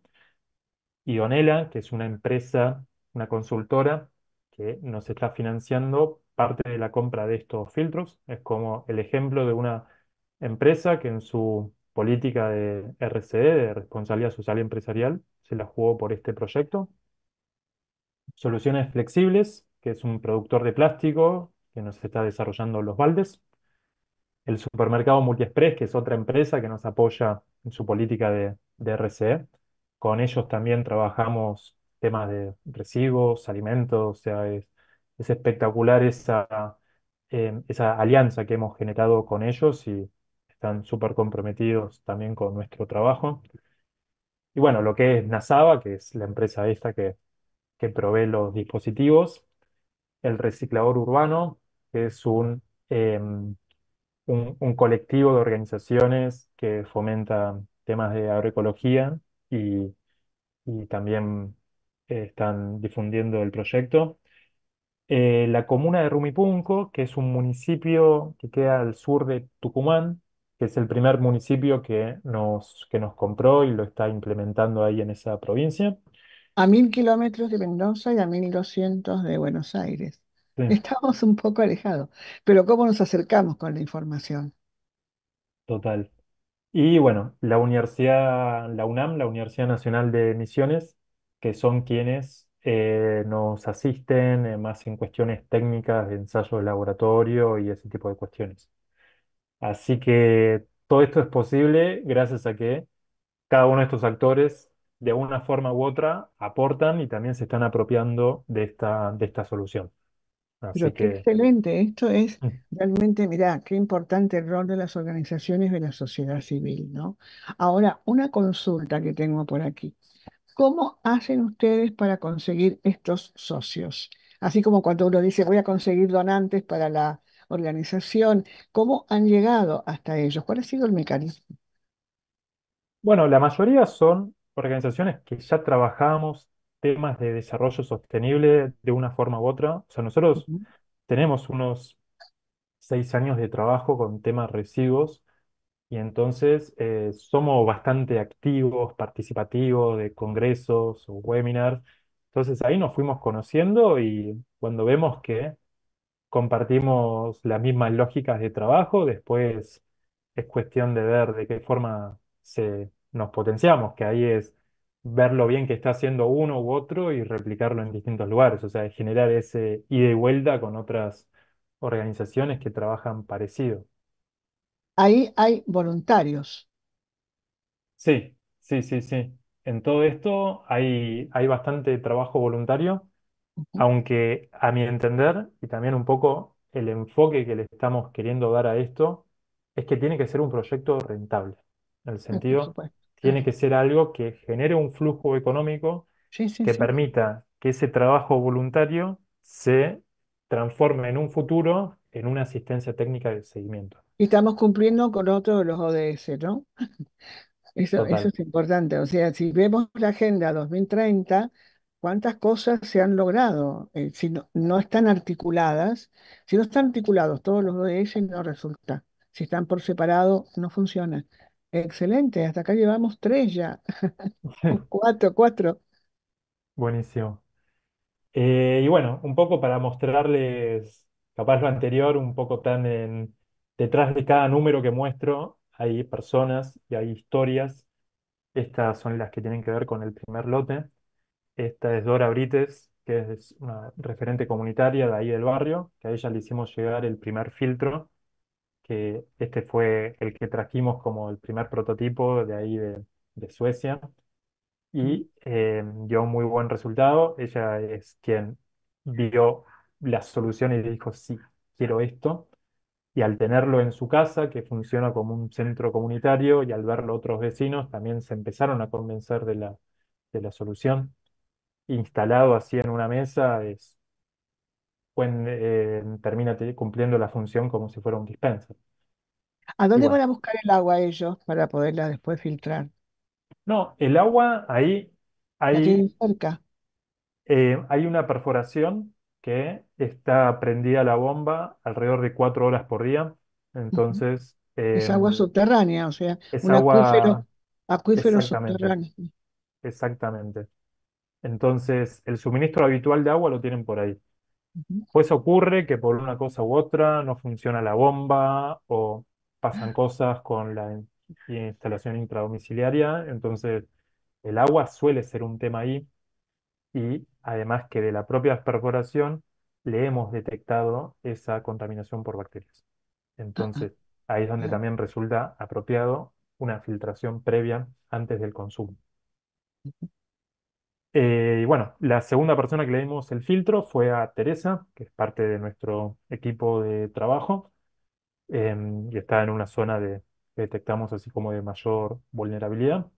Y Onela, que es una empresa, una consultora, que nos está financiando parte de la compra de estos filtros. Es como el ejemplo de una empresa que en su política de RCE, de responsabilidad social empresarial, se la jugó por este proyecto. Soluciones Flexibles, que es un productor de plástico que nos está desarrollando los baldes. El supermercado Multiexpress, que es otra empresa que nos apoya en su política de, de RCE. Con ellos también trabajamos temas de residuos, alimentos, o sea, es, espectacular esa, em, esa alianza que hemos generado con ellos y están súper comprometidos también con nuestro trabajo. Y bueno, lo que es Nazaba, que es la empresa esta que, provee los dispositivos, el reciclador urbano, que es em, un, un, colectivo de organizaciones que fomenta temas de agroecología y, también eh, están difundiendo el proyecto. Eh, la comuna de Rumipunco, que es un municipio que queda al sur de Tucumán, que es el primer municipio que nos, que nos compró y lo está implementando ahí en esa provincia. A mil kilómetros de Mendoza y a mil doscientos de Buenos Aires. Estamos un poco alejados, pero ¿cómo nos acercamos con la información? Total. Y bueno, la universidad, la UNAM, la Universidad Nacional de Misiones, que son quienes eh, nos asisten eh, más en cuestiones técnicas, de ensayo de laboratorio y ese tipo de cuestiones. Así que todo esto es posible gracias a que cada uno de estos actores, de una forma u otra, aportan y también se están apropiando de esta, de esta solución. excelente, esto es mm. realmente, mirá, qué importante el rol de las organizaciones de la sociedad civil, ¿no? Ahora, una consulta que tengo por aquí. ¿Cómo hacen ustedes para conseguir estos socios? Así como cuando uno dice, voy a conseguir donantes para la, organización, ¿cómo han llegado hasta ellos? ¿Cuál ha sido el mecanismo? Bueno, la mayoría son organizaciones que ya trabajamos temas de desarrollo sostenible de una forma u otra. O sea, nosotros tenemos unos seis años de trabajo con temas residuos y entonces eh, somos bastante activos, participativos de congresos o webinars. Entonces ahí nos fuimos conociendo y cuando vemos que compartimos las mismas lógicas de trabajo, después es cuestión de ver de qué forma se, nos potenciamos, que ahí es ver lo bien que está haciendo uno u otro y replicarlo en distintos lugares, o sea, generar ese ida y vuelta con otras organizaciones que trabajan parecido. Ahí hay voluntarios. Sí, sí, sí, sí. En todo esto hay, hay bastante trabajo voluntario aunque a mi entender, y también un poco el enfoque que le estamos queriendo dar a esto, es que tiene que ser un proyecto rentable. En el eh, sentido, tiene que ser algo que genere un flujo económico que permita que ese trabajo voluntario se transforme en un futuro en una asistencia técnica de seguimiento. Y estamos cumpliendo con otro de los ODS, ¿no? *laughs* eso, es importante. O sea, si vemos la Agenda 2030, cuántas cosas se han logrado, eh, si no, están articuladas, si no están articulados todos los de ODS no resulta, si están por separado no funciona. Excelente, hasta acá llevamos tres ya, *laughs* *laughs* cuatro, cuatro. Buenísimo. Eh, y bueno, un poco para mostrarles, capaz lo anterior, un poco tan en, detrás de cada número que muestro, hay personas y hay historias. Estas son las que tienen que ver con el primer lote. Esta es Dora Brites, que es una referente comunitaria de ahí del barrio, que a ella le hicimos llegar el primer filtro, que este fue el que trajimos como el primer prototipo de ahí de, Suecia, y eh, dio muy buen resultado. Ella es quien vio la solución y dijo, sí, quiero esto. Y al tenerlo en su casa, que funciona como un centro comunitario, y al verlo otros vecinos, también se empezaron a convencer de la solución instalado así en una mesa es, eh, termina cumpliendo la función como si fuera un dispenser. ¿A dónde van a buscar el agua ellos para poderla después filtrar? no, el agua ahí cerca. Eh, hay una perforación que está prendida la bomba alrededor de cuatro horas por día. Entonces, Es agua em, subterránea, o sea, es un acuífero, agua, acuífero subterráneo. exactamente. Entonces, el suministro habitual de agua lo tienen por ahí. Pues ocurre que por una cosa u otra no funciona la bomba o pasan ah. cosas con la instalación intradomiciliaria, entonces el agua suele ser un tema ahí y además que de la propia perforación le hemos detectado esa contaminación por bacterias. Ah, entonces ah. ahí es donde también resulta apropiado una filtración previa antes del consumo. Eh, y bueno, la segunda persona que le dimos el filtro fue a Teresa, que es parte de nuestro equipo de trabajo em, y está en una zona de, que detectamos así como de mayor vulnerabilidad.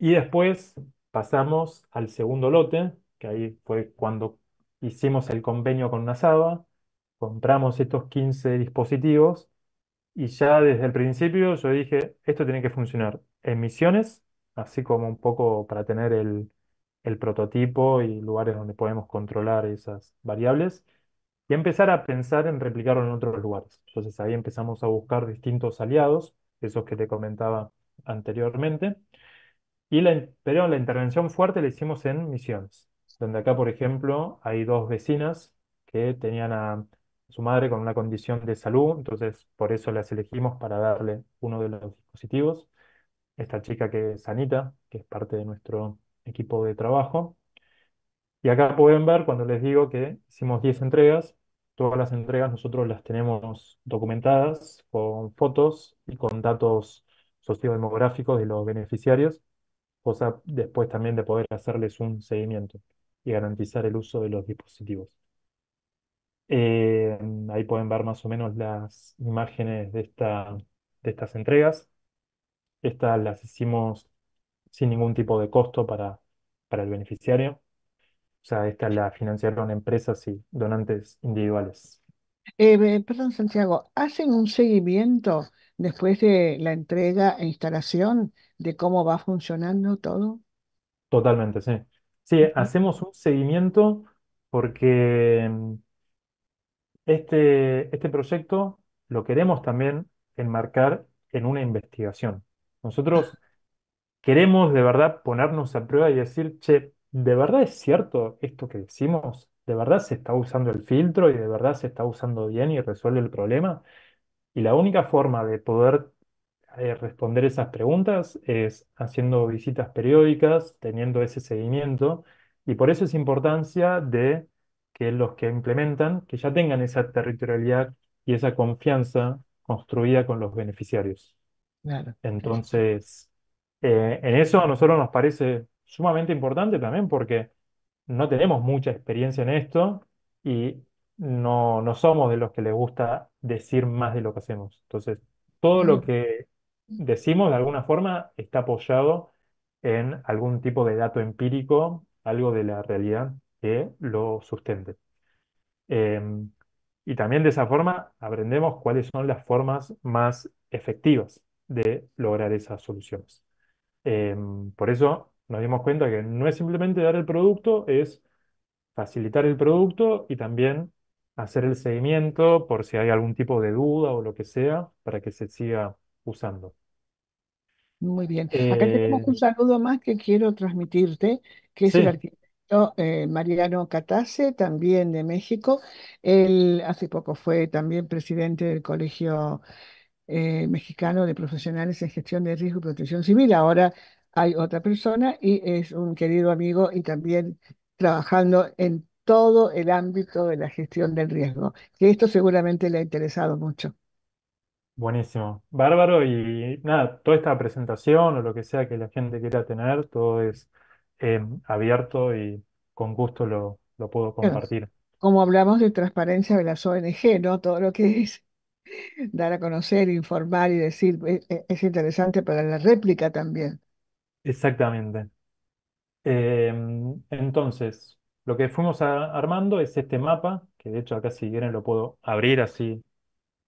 Y después pasamos al segundo lote, que ahí fue cuando hicimos el convenio con Nasaba, compramos estos 15 dispositivos y ya desde el principio yo dije, esto tiene que funcionar en misiones así como un poco para tener el, prototipo y lugares donde podemos controlar esas variables y empezar a pensar en replicarlo en otros lugares. Entonces ahí empezamos a buscar distintos aliados, esos que te comentaba anteriormente, y la, pero la intervención fuerte la hicimos en Misiones, donde acá, por ejemplo, hay dos vecinas que tenían a su madre con una condición de salud, entonces por eso las elegimos para darle uno de los dispositivos esta chica que es Anita, que es parte de nuestro equipo de trabajo. Y acá pueden ver cuando les digo que hicimos 10 entregas, todas las entregas nosotros las tenemos documentadas con fotos y con datos sociodemográficos de los beneficiarios, cosa después también de poder hacerles un seguimiento y garantizar el uso de los dispositivos. Eh, ahí pueden ver más o menos las imágenes de, esta, de estas entregas. Estas las hicimos sin ningún tipo de costo para, el beneficiario. O sea, estas las financiaron empresas y donantes individuales. Eh, perdón, Santiago, ¿hacen un seguimiento después de la entrega e instalación de cómo va funcionando todo? Totalmente, sí. Sí, hacemos un seguimiento porque mm, este, este proyecto lo queremos también enmarcar en una investigación. Nosotros queremos de verdad ponernos a prueba y decir, che, ¿de verdad es cierto esto que decimos? ¿De verdad se está usando el filtro y de verdad se está usando bien y resuelve el problema? Y la única forma de poder eh, responder esas preguntas es haciendo visitas periódicas, teniendo ese seguimiento, y por eso es importancia de que los que implementan, que ya tengan esa territorialidad y esa confianza construida con los beneficiarios. Entonces, eh, en eso a nosotros nos parece sumamente importante también porque no tenemos mucha experiencia en esto y no, somos de los que les gusta decir más de lo que hacemos. Entonces, todo lo que decimos de alguna forma está apoyado en algún tipo de dato empírico, algo de la realidad que lo sustente. Em, y también de esa forma aprendemos cuáles son las formas más efectivas de lograr esas soluciones. Em, por eso nos dimos cuenta que no es simplemente dar el producto, es facilitar el producto y también hacer el seguimiento por si hay algún tipo de duda o lo que sea para que se siga usando. Muy bien. Acá tenemos un eh, saludo más que quiero transmitirte, que es el arquitecto eh, Mariano Catase, también de México. Él hace poco fue también presidente del Colegio eh, mexicano de profesionales en gestión de riesgo y protección civil. Ahora hay otra persona y es un querido amigo y también trabajando en todo el ámbito de la gestión del riesgo, que esto seguramente le ha interesado mucho. Buenísimo, bárbaro y nada, toda esta presentación o lo que sea que la gente quiera tener, todo es em, abierto y con gusto lo, lo puedo compartir. como hablamos de transparencia de las ONG, ¿no? Todo lo que es dar a conocer, informar y decir, eh, eh, es, interesante para la réplica también. Exactamente. Em, entonces, lo que fuimos armando es este mapa, que de hecho acá si quieren lo puedo abrir así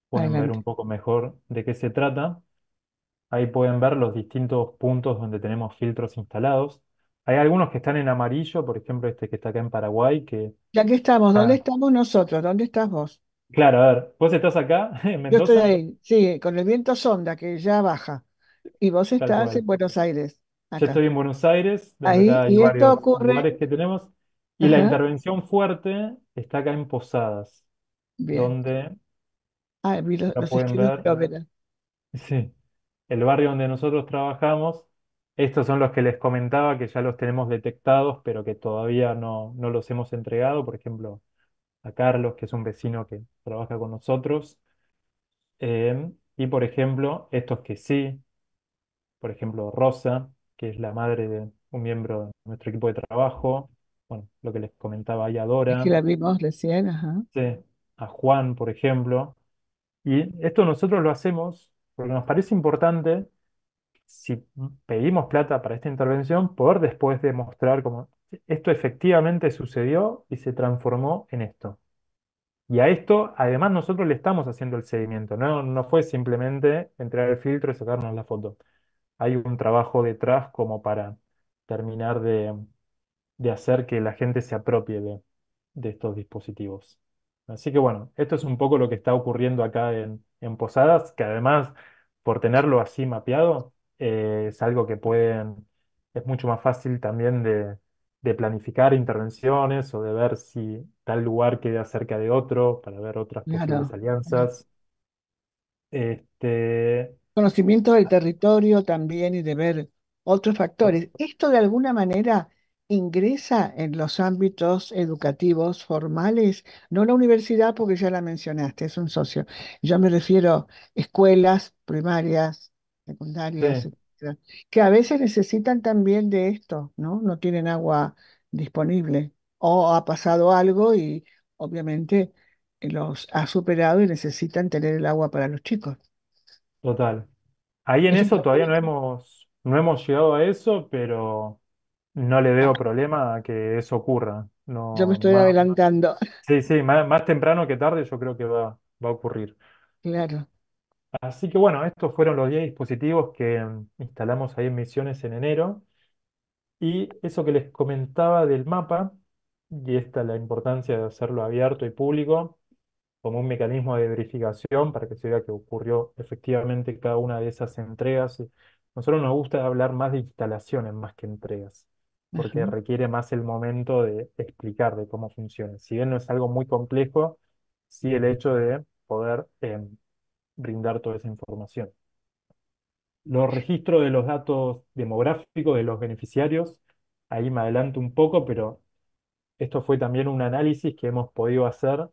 pueden ver un poco mejor de qué se trata. Ahí pueden ver los distintos puntos donde tenemos filtros instalados. Hay algunos que están en amarillo, por ejemplo, este que está acá en Paraguay, que... Ya que estamos, ¿dónde estamos nosotros? ¿Dónde estás vos? Claro, a ver, vos estás acá *laughs* en Yo estoy ahí, sí, con el viento sonda que ya baja. Y vos estás en Buenos Aires, Yo estoy en Buenos Aires, donde Ahí, y lugares que tenemos, y la intervención fuerte está acá en Posadas, donde, Ah, vi los, sí, el barrio donde nosotros trabajamos, estos son los que les comentaba que ya los tenemos detectados, pero que todavía no los hemos entregado, por ejemplo a Carlos, que es un vecino que trabaja con nosotros. Em, y por ejemplo, estos que sí, por ejemplo, Rosa, que es la madre de un miembro de nuestro equipo de trabajo, bueno, lo que les comentaba ahí a Dora, vimos ajá. sí, a Juan, por ejemplo. Y esto nosotros lo hacemos porque nos parece importante, si pedimos plata para esta intervención, poder después demostrar como esto efectivamente sucedió y se transformó en esto. Y a esto, además, nosotros le estamos haciendo el seguimiento. No, no fue simplemente entrar el filtro y sacarnos la foto. Hay un trabajo detrás como para terminar de, hacer que la gente se apropie de, estos dispositivos. Así que bueno, esto es un poco lo que está ocurriendo acá en, Posadas, que además, por tenerlo así mapeado, eh, es algo que pueden, es mucho más fácil también de, de planificar intervenciones o de ver si tal lugar queda cerca de otro para ver otras alianzas. Este, Conocimiento del ah. territorio también y de ver otros factores. Esto de alguna manera ingresa en los ámbitos educativos formales, no la universidad porque ya la mencionaste, es un socio. Yo me refiero escuelas primarias, secundarias, secundarias, que a veces necesitan también de esto, ¿no? No tienen agua disponible o ha pasado algo y obviamente los ha superado y necesitan tener el agua para los chicos. Total. Ahí en eso, todavía no hemos, no hemos llegado a eso, pero no le veo problema a que eso ocurra. No, yo me estoy adelantando. Sí, sí, más, temprano que tarde yo creo que va, va a ocurrir. Claro. Así que bueno, estos fueron los 10 dispositivos que mm, instalamos ahí en Misiones en enero. Y eso que les comentaba del mapa, y esta la importancia de hacerlo abierto y público, como un mecanismo de verificación para que se vea que ocurrió efectivamente cada una de esas entregas. Nosotros nos gusta hablar más de instalaciones más que entregas, porque requiere más el momento de explicar de cómo funciona. Si bien no es algo muy complejo, sí el hecho de poder em, brindar toda esa información. Los registros de los datos demográficos de los beneficiarios, ahí me adelanto un poco, pero esto fue también un análisis que hemos podido hacer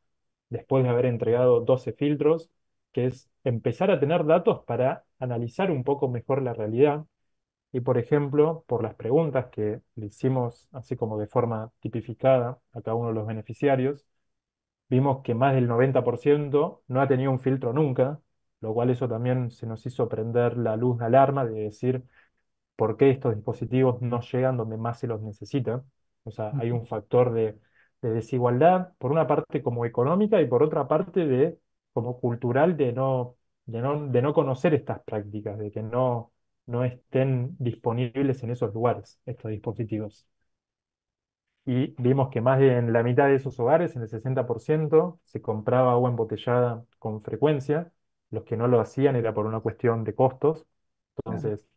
después de haber entregado 12 filtros, que es empezar a tener datos para analizar un poco mejor la realidad. Y por ejemplo, por las preguntas que le hicimos así como de forma tipificada a cada uno de los beneficiarios, vimos que más del 90% no ha tenido un filtro nunca, lo cual eso también se nos hizo prender la luz de alarma de decir por qué estos dispositivos no llegan donde más se los necesita. O sea, hay un factor de, desigualdad, por una parte como económica y por otra parte de como cultural de no, de no, conocer estas prácticas, de que no, no estén disponibles en esos lugares estos dispositivos. Y vimos que más de en la mitad de esos hogares, en el 60%, se compraba agua embotellada con frecuencia, los que no lo hacían era por una cuestión de costos. Entonces,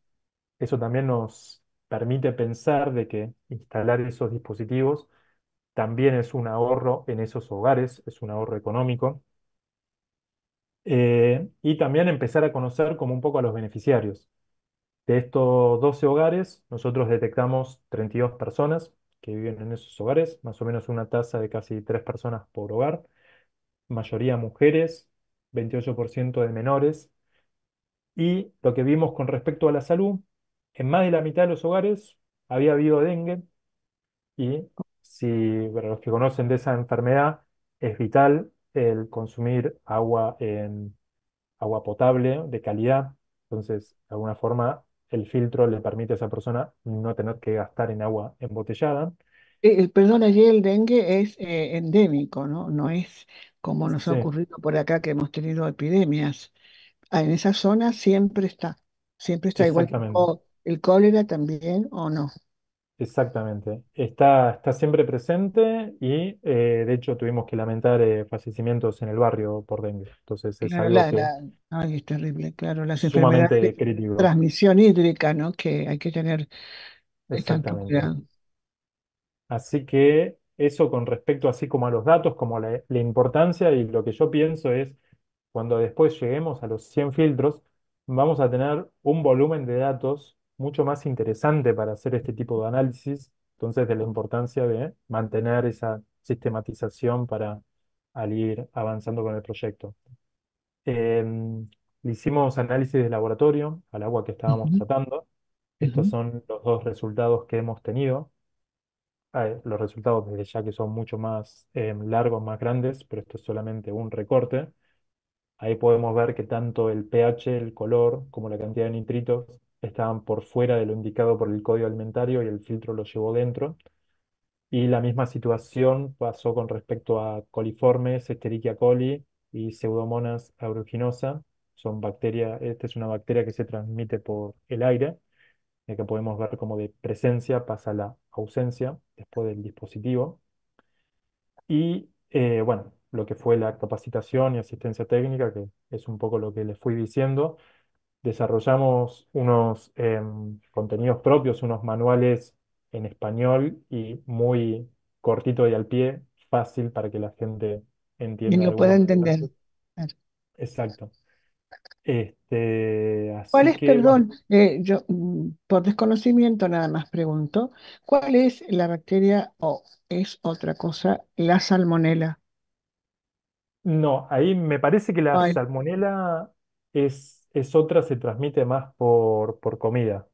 eso también nos permite pensar de que instalar esos dispositivos también es un ahorro en esos hogares, es un ahorro económico. Eh, y también empezar a conocer como un poco a los beneficiarios. De estos 12 hogares, nosotros detectamos 32 personas que viven en esos hogares, más o menos una tasa de casi 3 personas por hogar, mayoría mujeres, 28% de menores. Y lo que vimos con respecto a la salud, en más de la mitad de los hogares había habido dengue y si para los que conocen de esa enfermedad es vital el consumir agua en agua potable de calidad. Entonces, de alguna forma, el filtro le permite a esa persona no tener que gastar en agua embotellada. Eh, eh, perdón, allí el dengue es eh, endémico, ¿no? No es como nos ha ocurrido por acá que hemos tenido epidemias. Ah, en esa zona siempre está, siempre está igual o el cólera también o no. Exactamente. Está, está siempre presente y de hecho tuvimos que lamentar fallecimientos en el barrio por dengue. Entonces es algo que ay, es terrible, claro, la de transmisión hídrica, ¿no? Que hay que tener Exactamente. Así que eso con respecto así como a los datos, como la, la importancia y lo que yo pienso es, cuando después lleguemos a los 100 filtros, vamos a tener un volumen de datos mucho más interesante para hacer este tipo de análisis, entonces de la importancia de mantener esa sistematización para al ir avanzando con el proyecto. Em, hicimos análisis de laboratorio al agua que estábamos tratando. Estos son los dos resultados que hemos tenido. Eh, los resultados desde ya que son mucho más eh, largos, más grandes, pero esto es solamente un recorte. Ahí podemos ver que tanto el pH, el color, como la cantidad de nitritos estaban por fuera de lo indicado por el código alimentario y el filtro lo llevó dentro. Y la misma situación pasó con respecto a coliformes, Escherichia coli y Pseudomonas aeruginosa. Son bacterias, esta es una bacteria que se transmite por el aire, que podemos ver como de presencia pasa la ausencia después del dispositivo. Y eh, bueno, lo que fue la capacitación y asistencia técnica, que es un poco lo que les fui diciendo. Desarrollamos unos em, contenidos propios, unos manuales en español y muy cortito y al pie, fácil para que la gente entienda. Y lo pueda entender. Exacto. Este, ¿Cuál es, perdón, eh, yo mm, por desconocimiento nada más pregunto, ¿cuál es la bacteria o es otra cosa la salmonela? No, ahí me parece que la salmonella salmonela es, es otra, se transmite más por, por comida.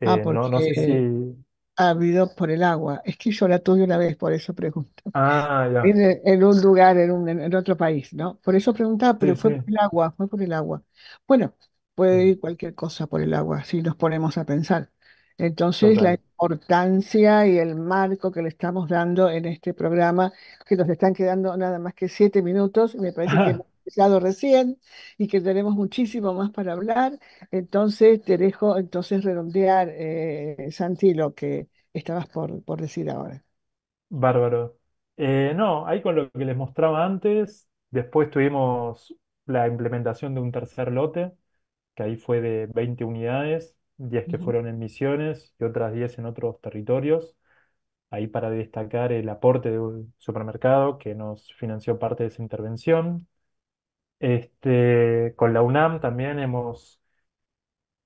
Ah, eh, no, sé si, Habido por el agua. Es que yo la tuve una vez, por eso pregunto. Ah, ya. En, un lugar, en, un, en otro país, ¿no? Por eso preguntaba, pero fue por el agua, fue por el agua. Bueno, puede mm. ir cualquier cosa por el agua, si nos ponemos a pensar. Entonces, la importancia y el marco que le estamos dando en este programa, que nos están quedando nada más que siete minutos, me parece que *laughs* lado recién y que tenemos muchísimo más para hablar. Entonces te dejo entonces redondear, eh, Santi, lo que estabas por, por decir ahora. Bárbaro. Eh, no, ahí con lo que les mostraba antes, después tuvimos la implementación de un tercer lote, que ahí fue de 20 unidades, 10 que fueron en Misiones y otras 10 en otros territorios. Ahí para destacar el aporte de un supermercado que nos financió parte de esa intervención. Este, con la UNAM también hemos,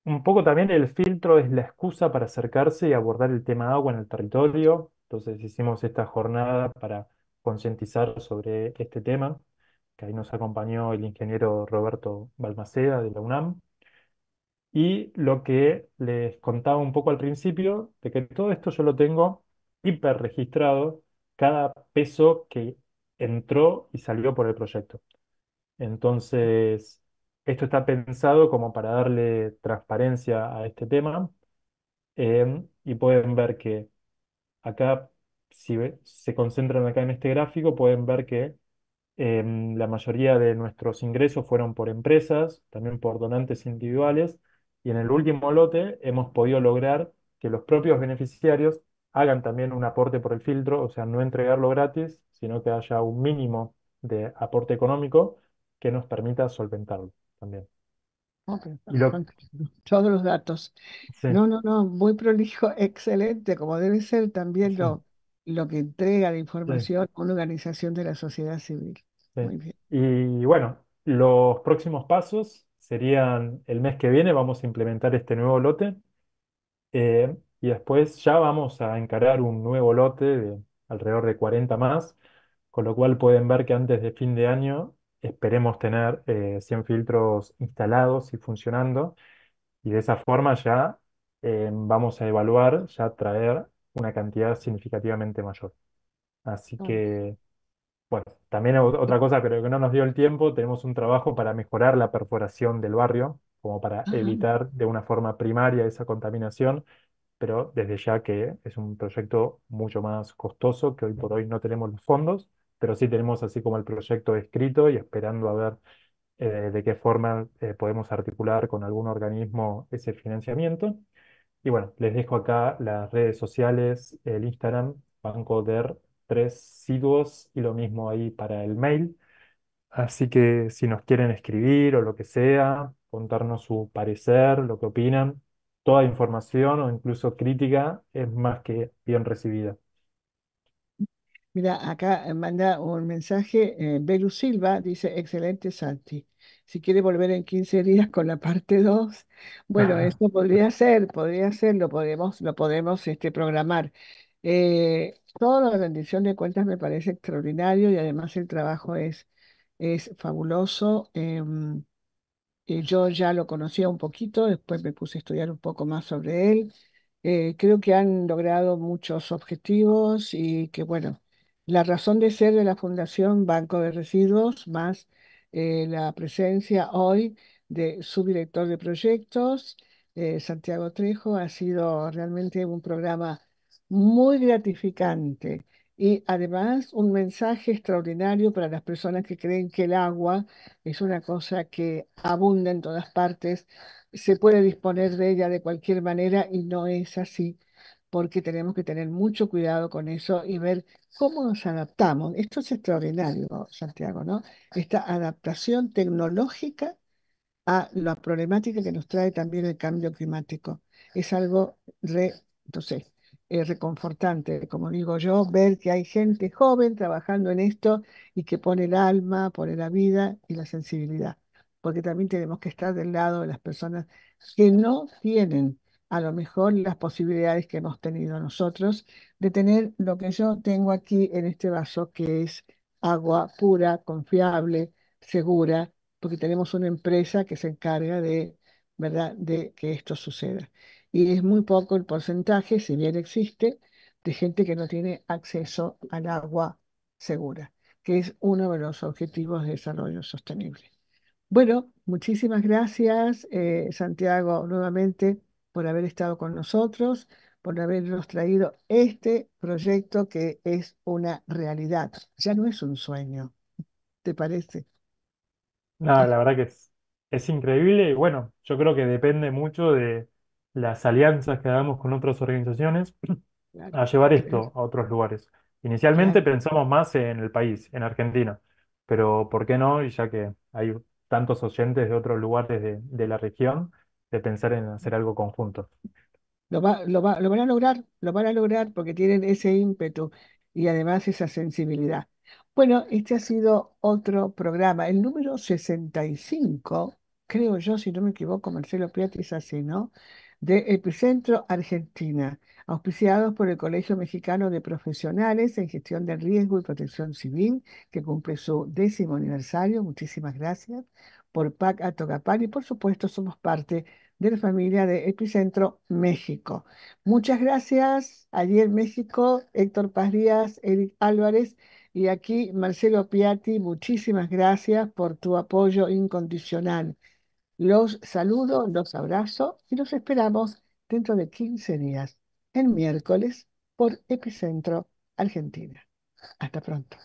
un poco también el filtro es la excusa para acercarse y abordar el tema agua en el territorio. Entonces hicimos esta jornada para concientizar sobre este tema, que ahí nos acompañó el ingeniero Roberto Balmaceda de la UNAM. Y lo que les contaba un poco al principio, de que todo esto yo lo tengo hiperregistrado cada peso que entró y salió por el proyecto. Entonces, esto está pensado como para darle transparencia a este tema. Eh, y pueden ver que acá, si se concentran acá en este gráfico, pueden ver que em, la mayoría de nuestros ingresos fueron por empresas, también por donantes individuales, y en el último lote hemos podido lograr que los propios beneficiarios hagan también un aporte por el filtro, o sea, no entregarlo gratis, sino que haya un mínimo de aporte económico, que nos permita solventarlo también. Todos los datos. No, no, no, muy prolijo, *laughs* excelente, como debe ser también lo, lo que entrega la información a una organización de la sociedad civil. Muy bien. Y bueno, los próximos pasos serían el mes que viene vamos a implementar este nuevo lote eh, y después ya vamos a encarar un nuevo lote de alrededor de 40 más, con lo cual pueden ver que antes de fin de año esperemos tener 100 eh, filtros instalados y funcionando. Y de esa forma ya eh, vamos a evaluar, ya traer una cantidad significativamente mayor. Así que, bueno, también otra cosa, pero que no nos dio el tiempo, tenemos un trabajo para mejorar la perforación del barrio, como para evitar de una forma primaria esa contaminación, pero desde ya que es un proyecto mucho más costoso, que hoy por hoy no tenemos los fondos, pero sí tenemos así como el proyecto escrito y esperando a ver eh, de qué forma eh, podemos articular con algún organismo ese financiamiento. Y bueno, les dejo acá las redes sociales, el Instagram, Banco DER, tres siduos y lo mismo ahí para el mail. Así que si nos quieren escribir o lo que sea, contarnos su parecer, lo que opinan, toda información o incluso crítica es más que bien recibida. Mira, acá eh, manda un mensaje, eh, Belu Silva dice, excelente Santi. Si quiere volver en 15 días con la parte 2, bueno, ah. eso podría ser, podría ser, lo podemos, lo podemos este, programar. Eh, todo la rendición de cuentas me parece extraordinario y además el trabajo es, es fabuloso. Em, yo ya lo conocía un poquito, después me puse a estudiar un poco más sobre él. creo que han logrado muchos objetivos y que, bueno, la razón de ser de la Fundación Banco de Residuos, más eh, la presencia hoy de su director de proyectos, eh, Santiago Trejo, ha sido realmente un programa muy gratificante y además un mensaje extraordinario para las personas que creen que el agua es una cosa que abunda en todas partes, se puede disponer de ella de cualquier manera y no es así porque tenemos que tener mucho cuidado con eso y ver cómo nos adaptamos. Esto es extraordinario, Santiago, ¿no? Esta adaptación tecnológica a las problemáticas que nos trae también el cambio climático. Es algo re, entonces, eh, reconfortante, como digo yo, ver que hay gente joven trabajando en esto y que pone el alma, pone la vida y la sensibilidad, porque también tenemos que estar del lado de las personas que no tienen a lo mejor las posibilidades que hemos tenido nosotros de tener lo que yo tengo aquí en este vaso, que es agua pura, confiable, segura, porque tenemos una empresa que se encarga de, ¿verdad? de que esto suceda. Y es muy poco el porcentaje, si bien existe, de gente que no tiene acceso al agua segura, que es uno de los objetivos de desarrollo sostenible. Bueno, muchísimas gracias, eh, Santiago, nuevamente por haber estado con nosotros, por habernos traído este proyecto que es una realidad. Ya no es un sueño, ¿te parece? No, la verdad que es, increíble y bueno, yo creo que depende mucho de las alianzas que hagamos con otras organizaciones a llevar esto a otros lugares. Inicialmente pensamos más en el país, en Argentina, pero ¿por qué no? Y ya que hay tantos oyentes de otros lugares de, de la región, de pensar en hacer algo conjunto. Lo van a lograr, lo van a lograr porque tienen ese ímpetu y además esa sensibilidad. Bueno, este ha sido otro programa, el número 65, creo yo, si no me equivoco, Marcelo Piatri es así, ¿no? De Epicentro Argentina, auspiciados por el Colegio Mexicano de Profesionales en Gestión del Riesgo y Protección Civil, que cumple su décimo aniversario. Muchísimas gracias por PAC Atocapan y por supuesto somos parte de la familia de Epicentro México. Muchas gracias, en México, Héctor Paz Díaz, Eric Álvarez y aquí Marcelo Piatti, muchísimas gracias por tu apoyo incondicional. Los saludo, los abrazo y los esperamos dentro de 15 días, el miércoles, por Epicentro Argentina. Hasta pronto.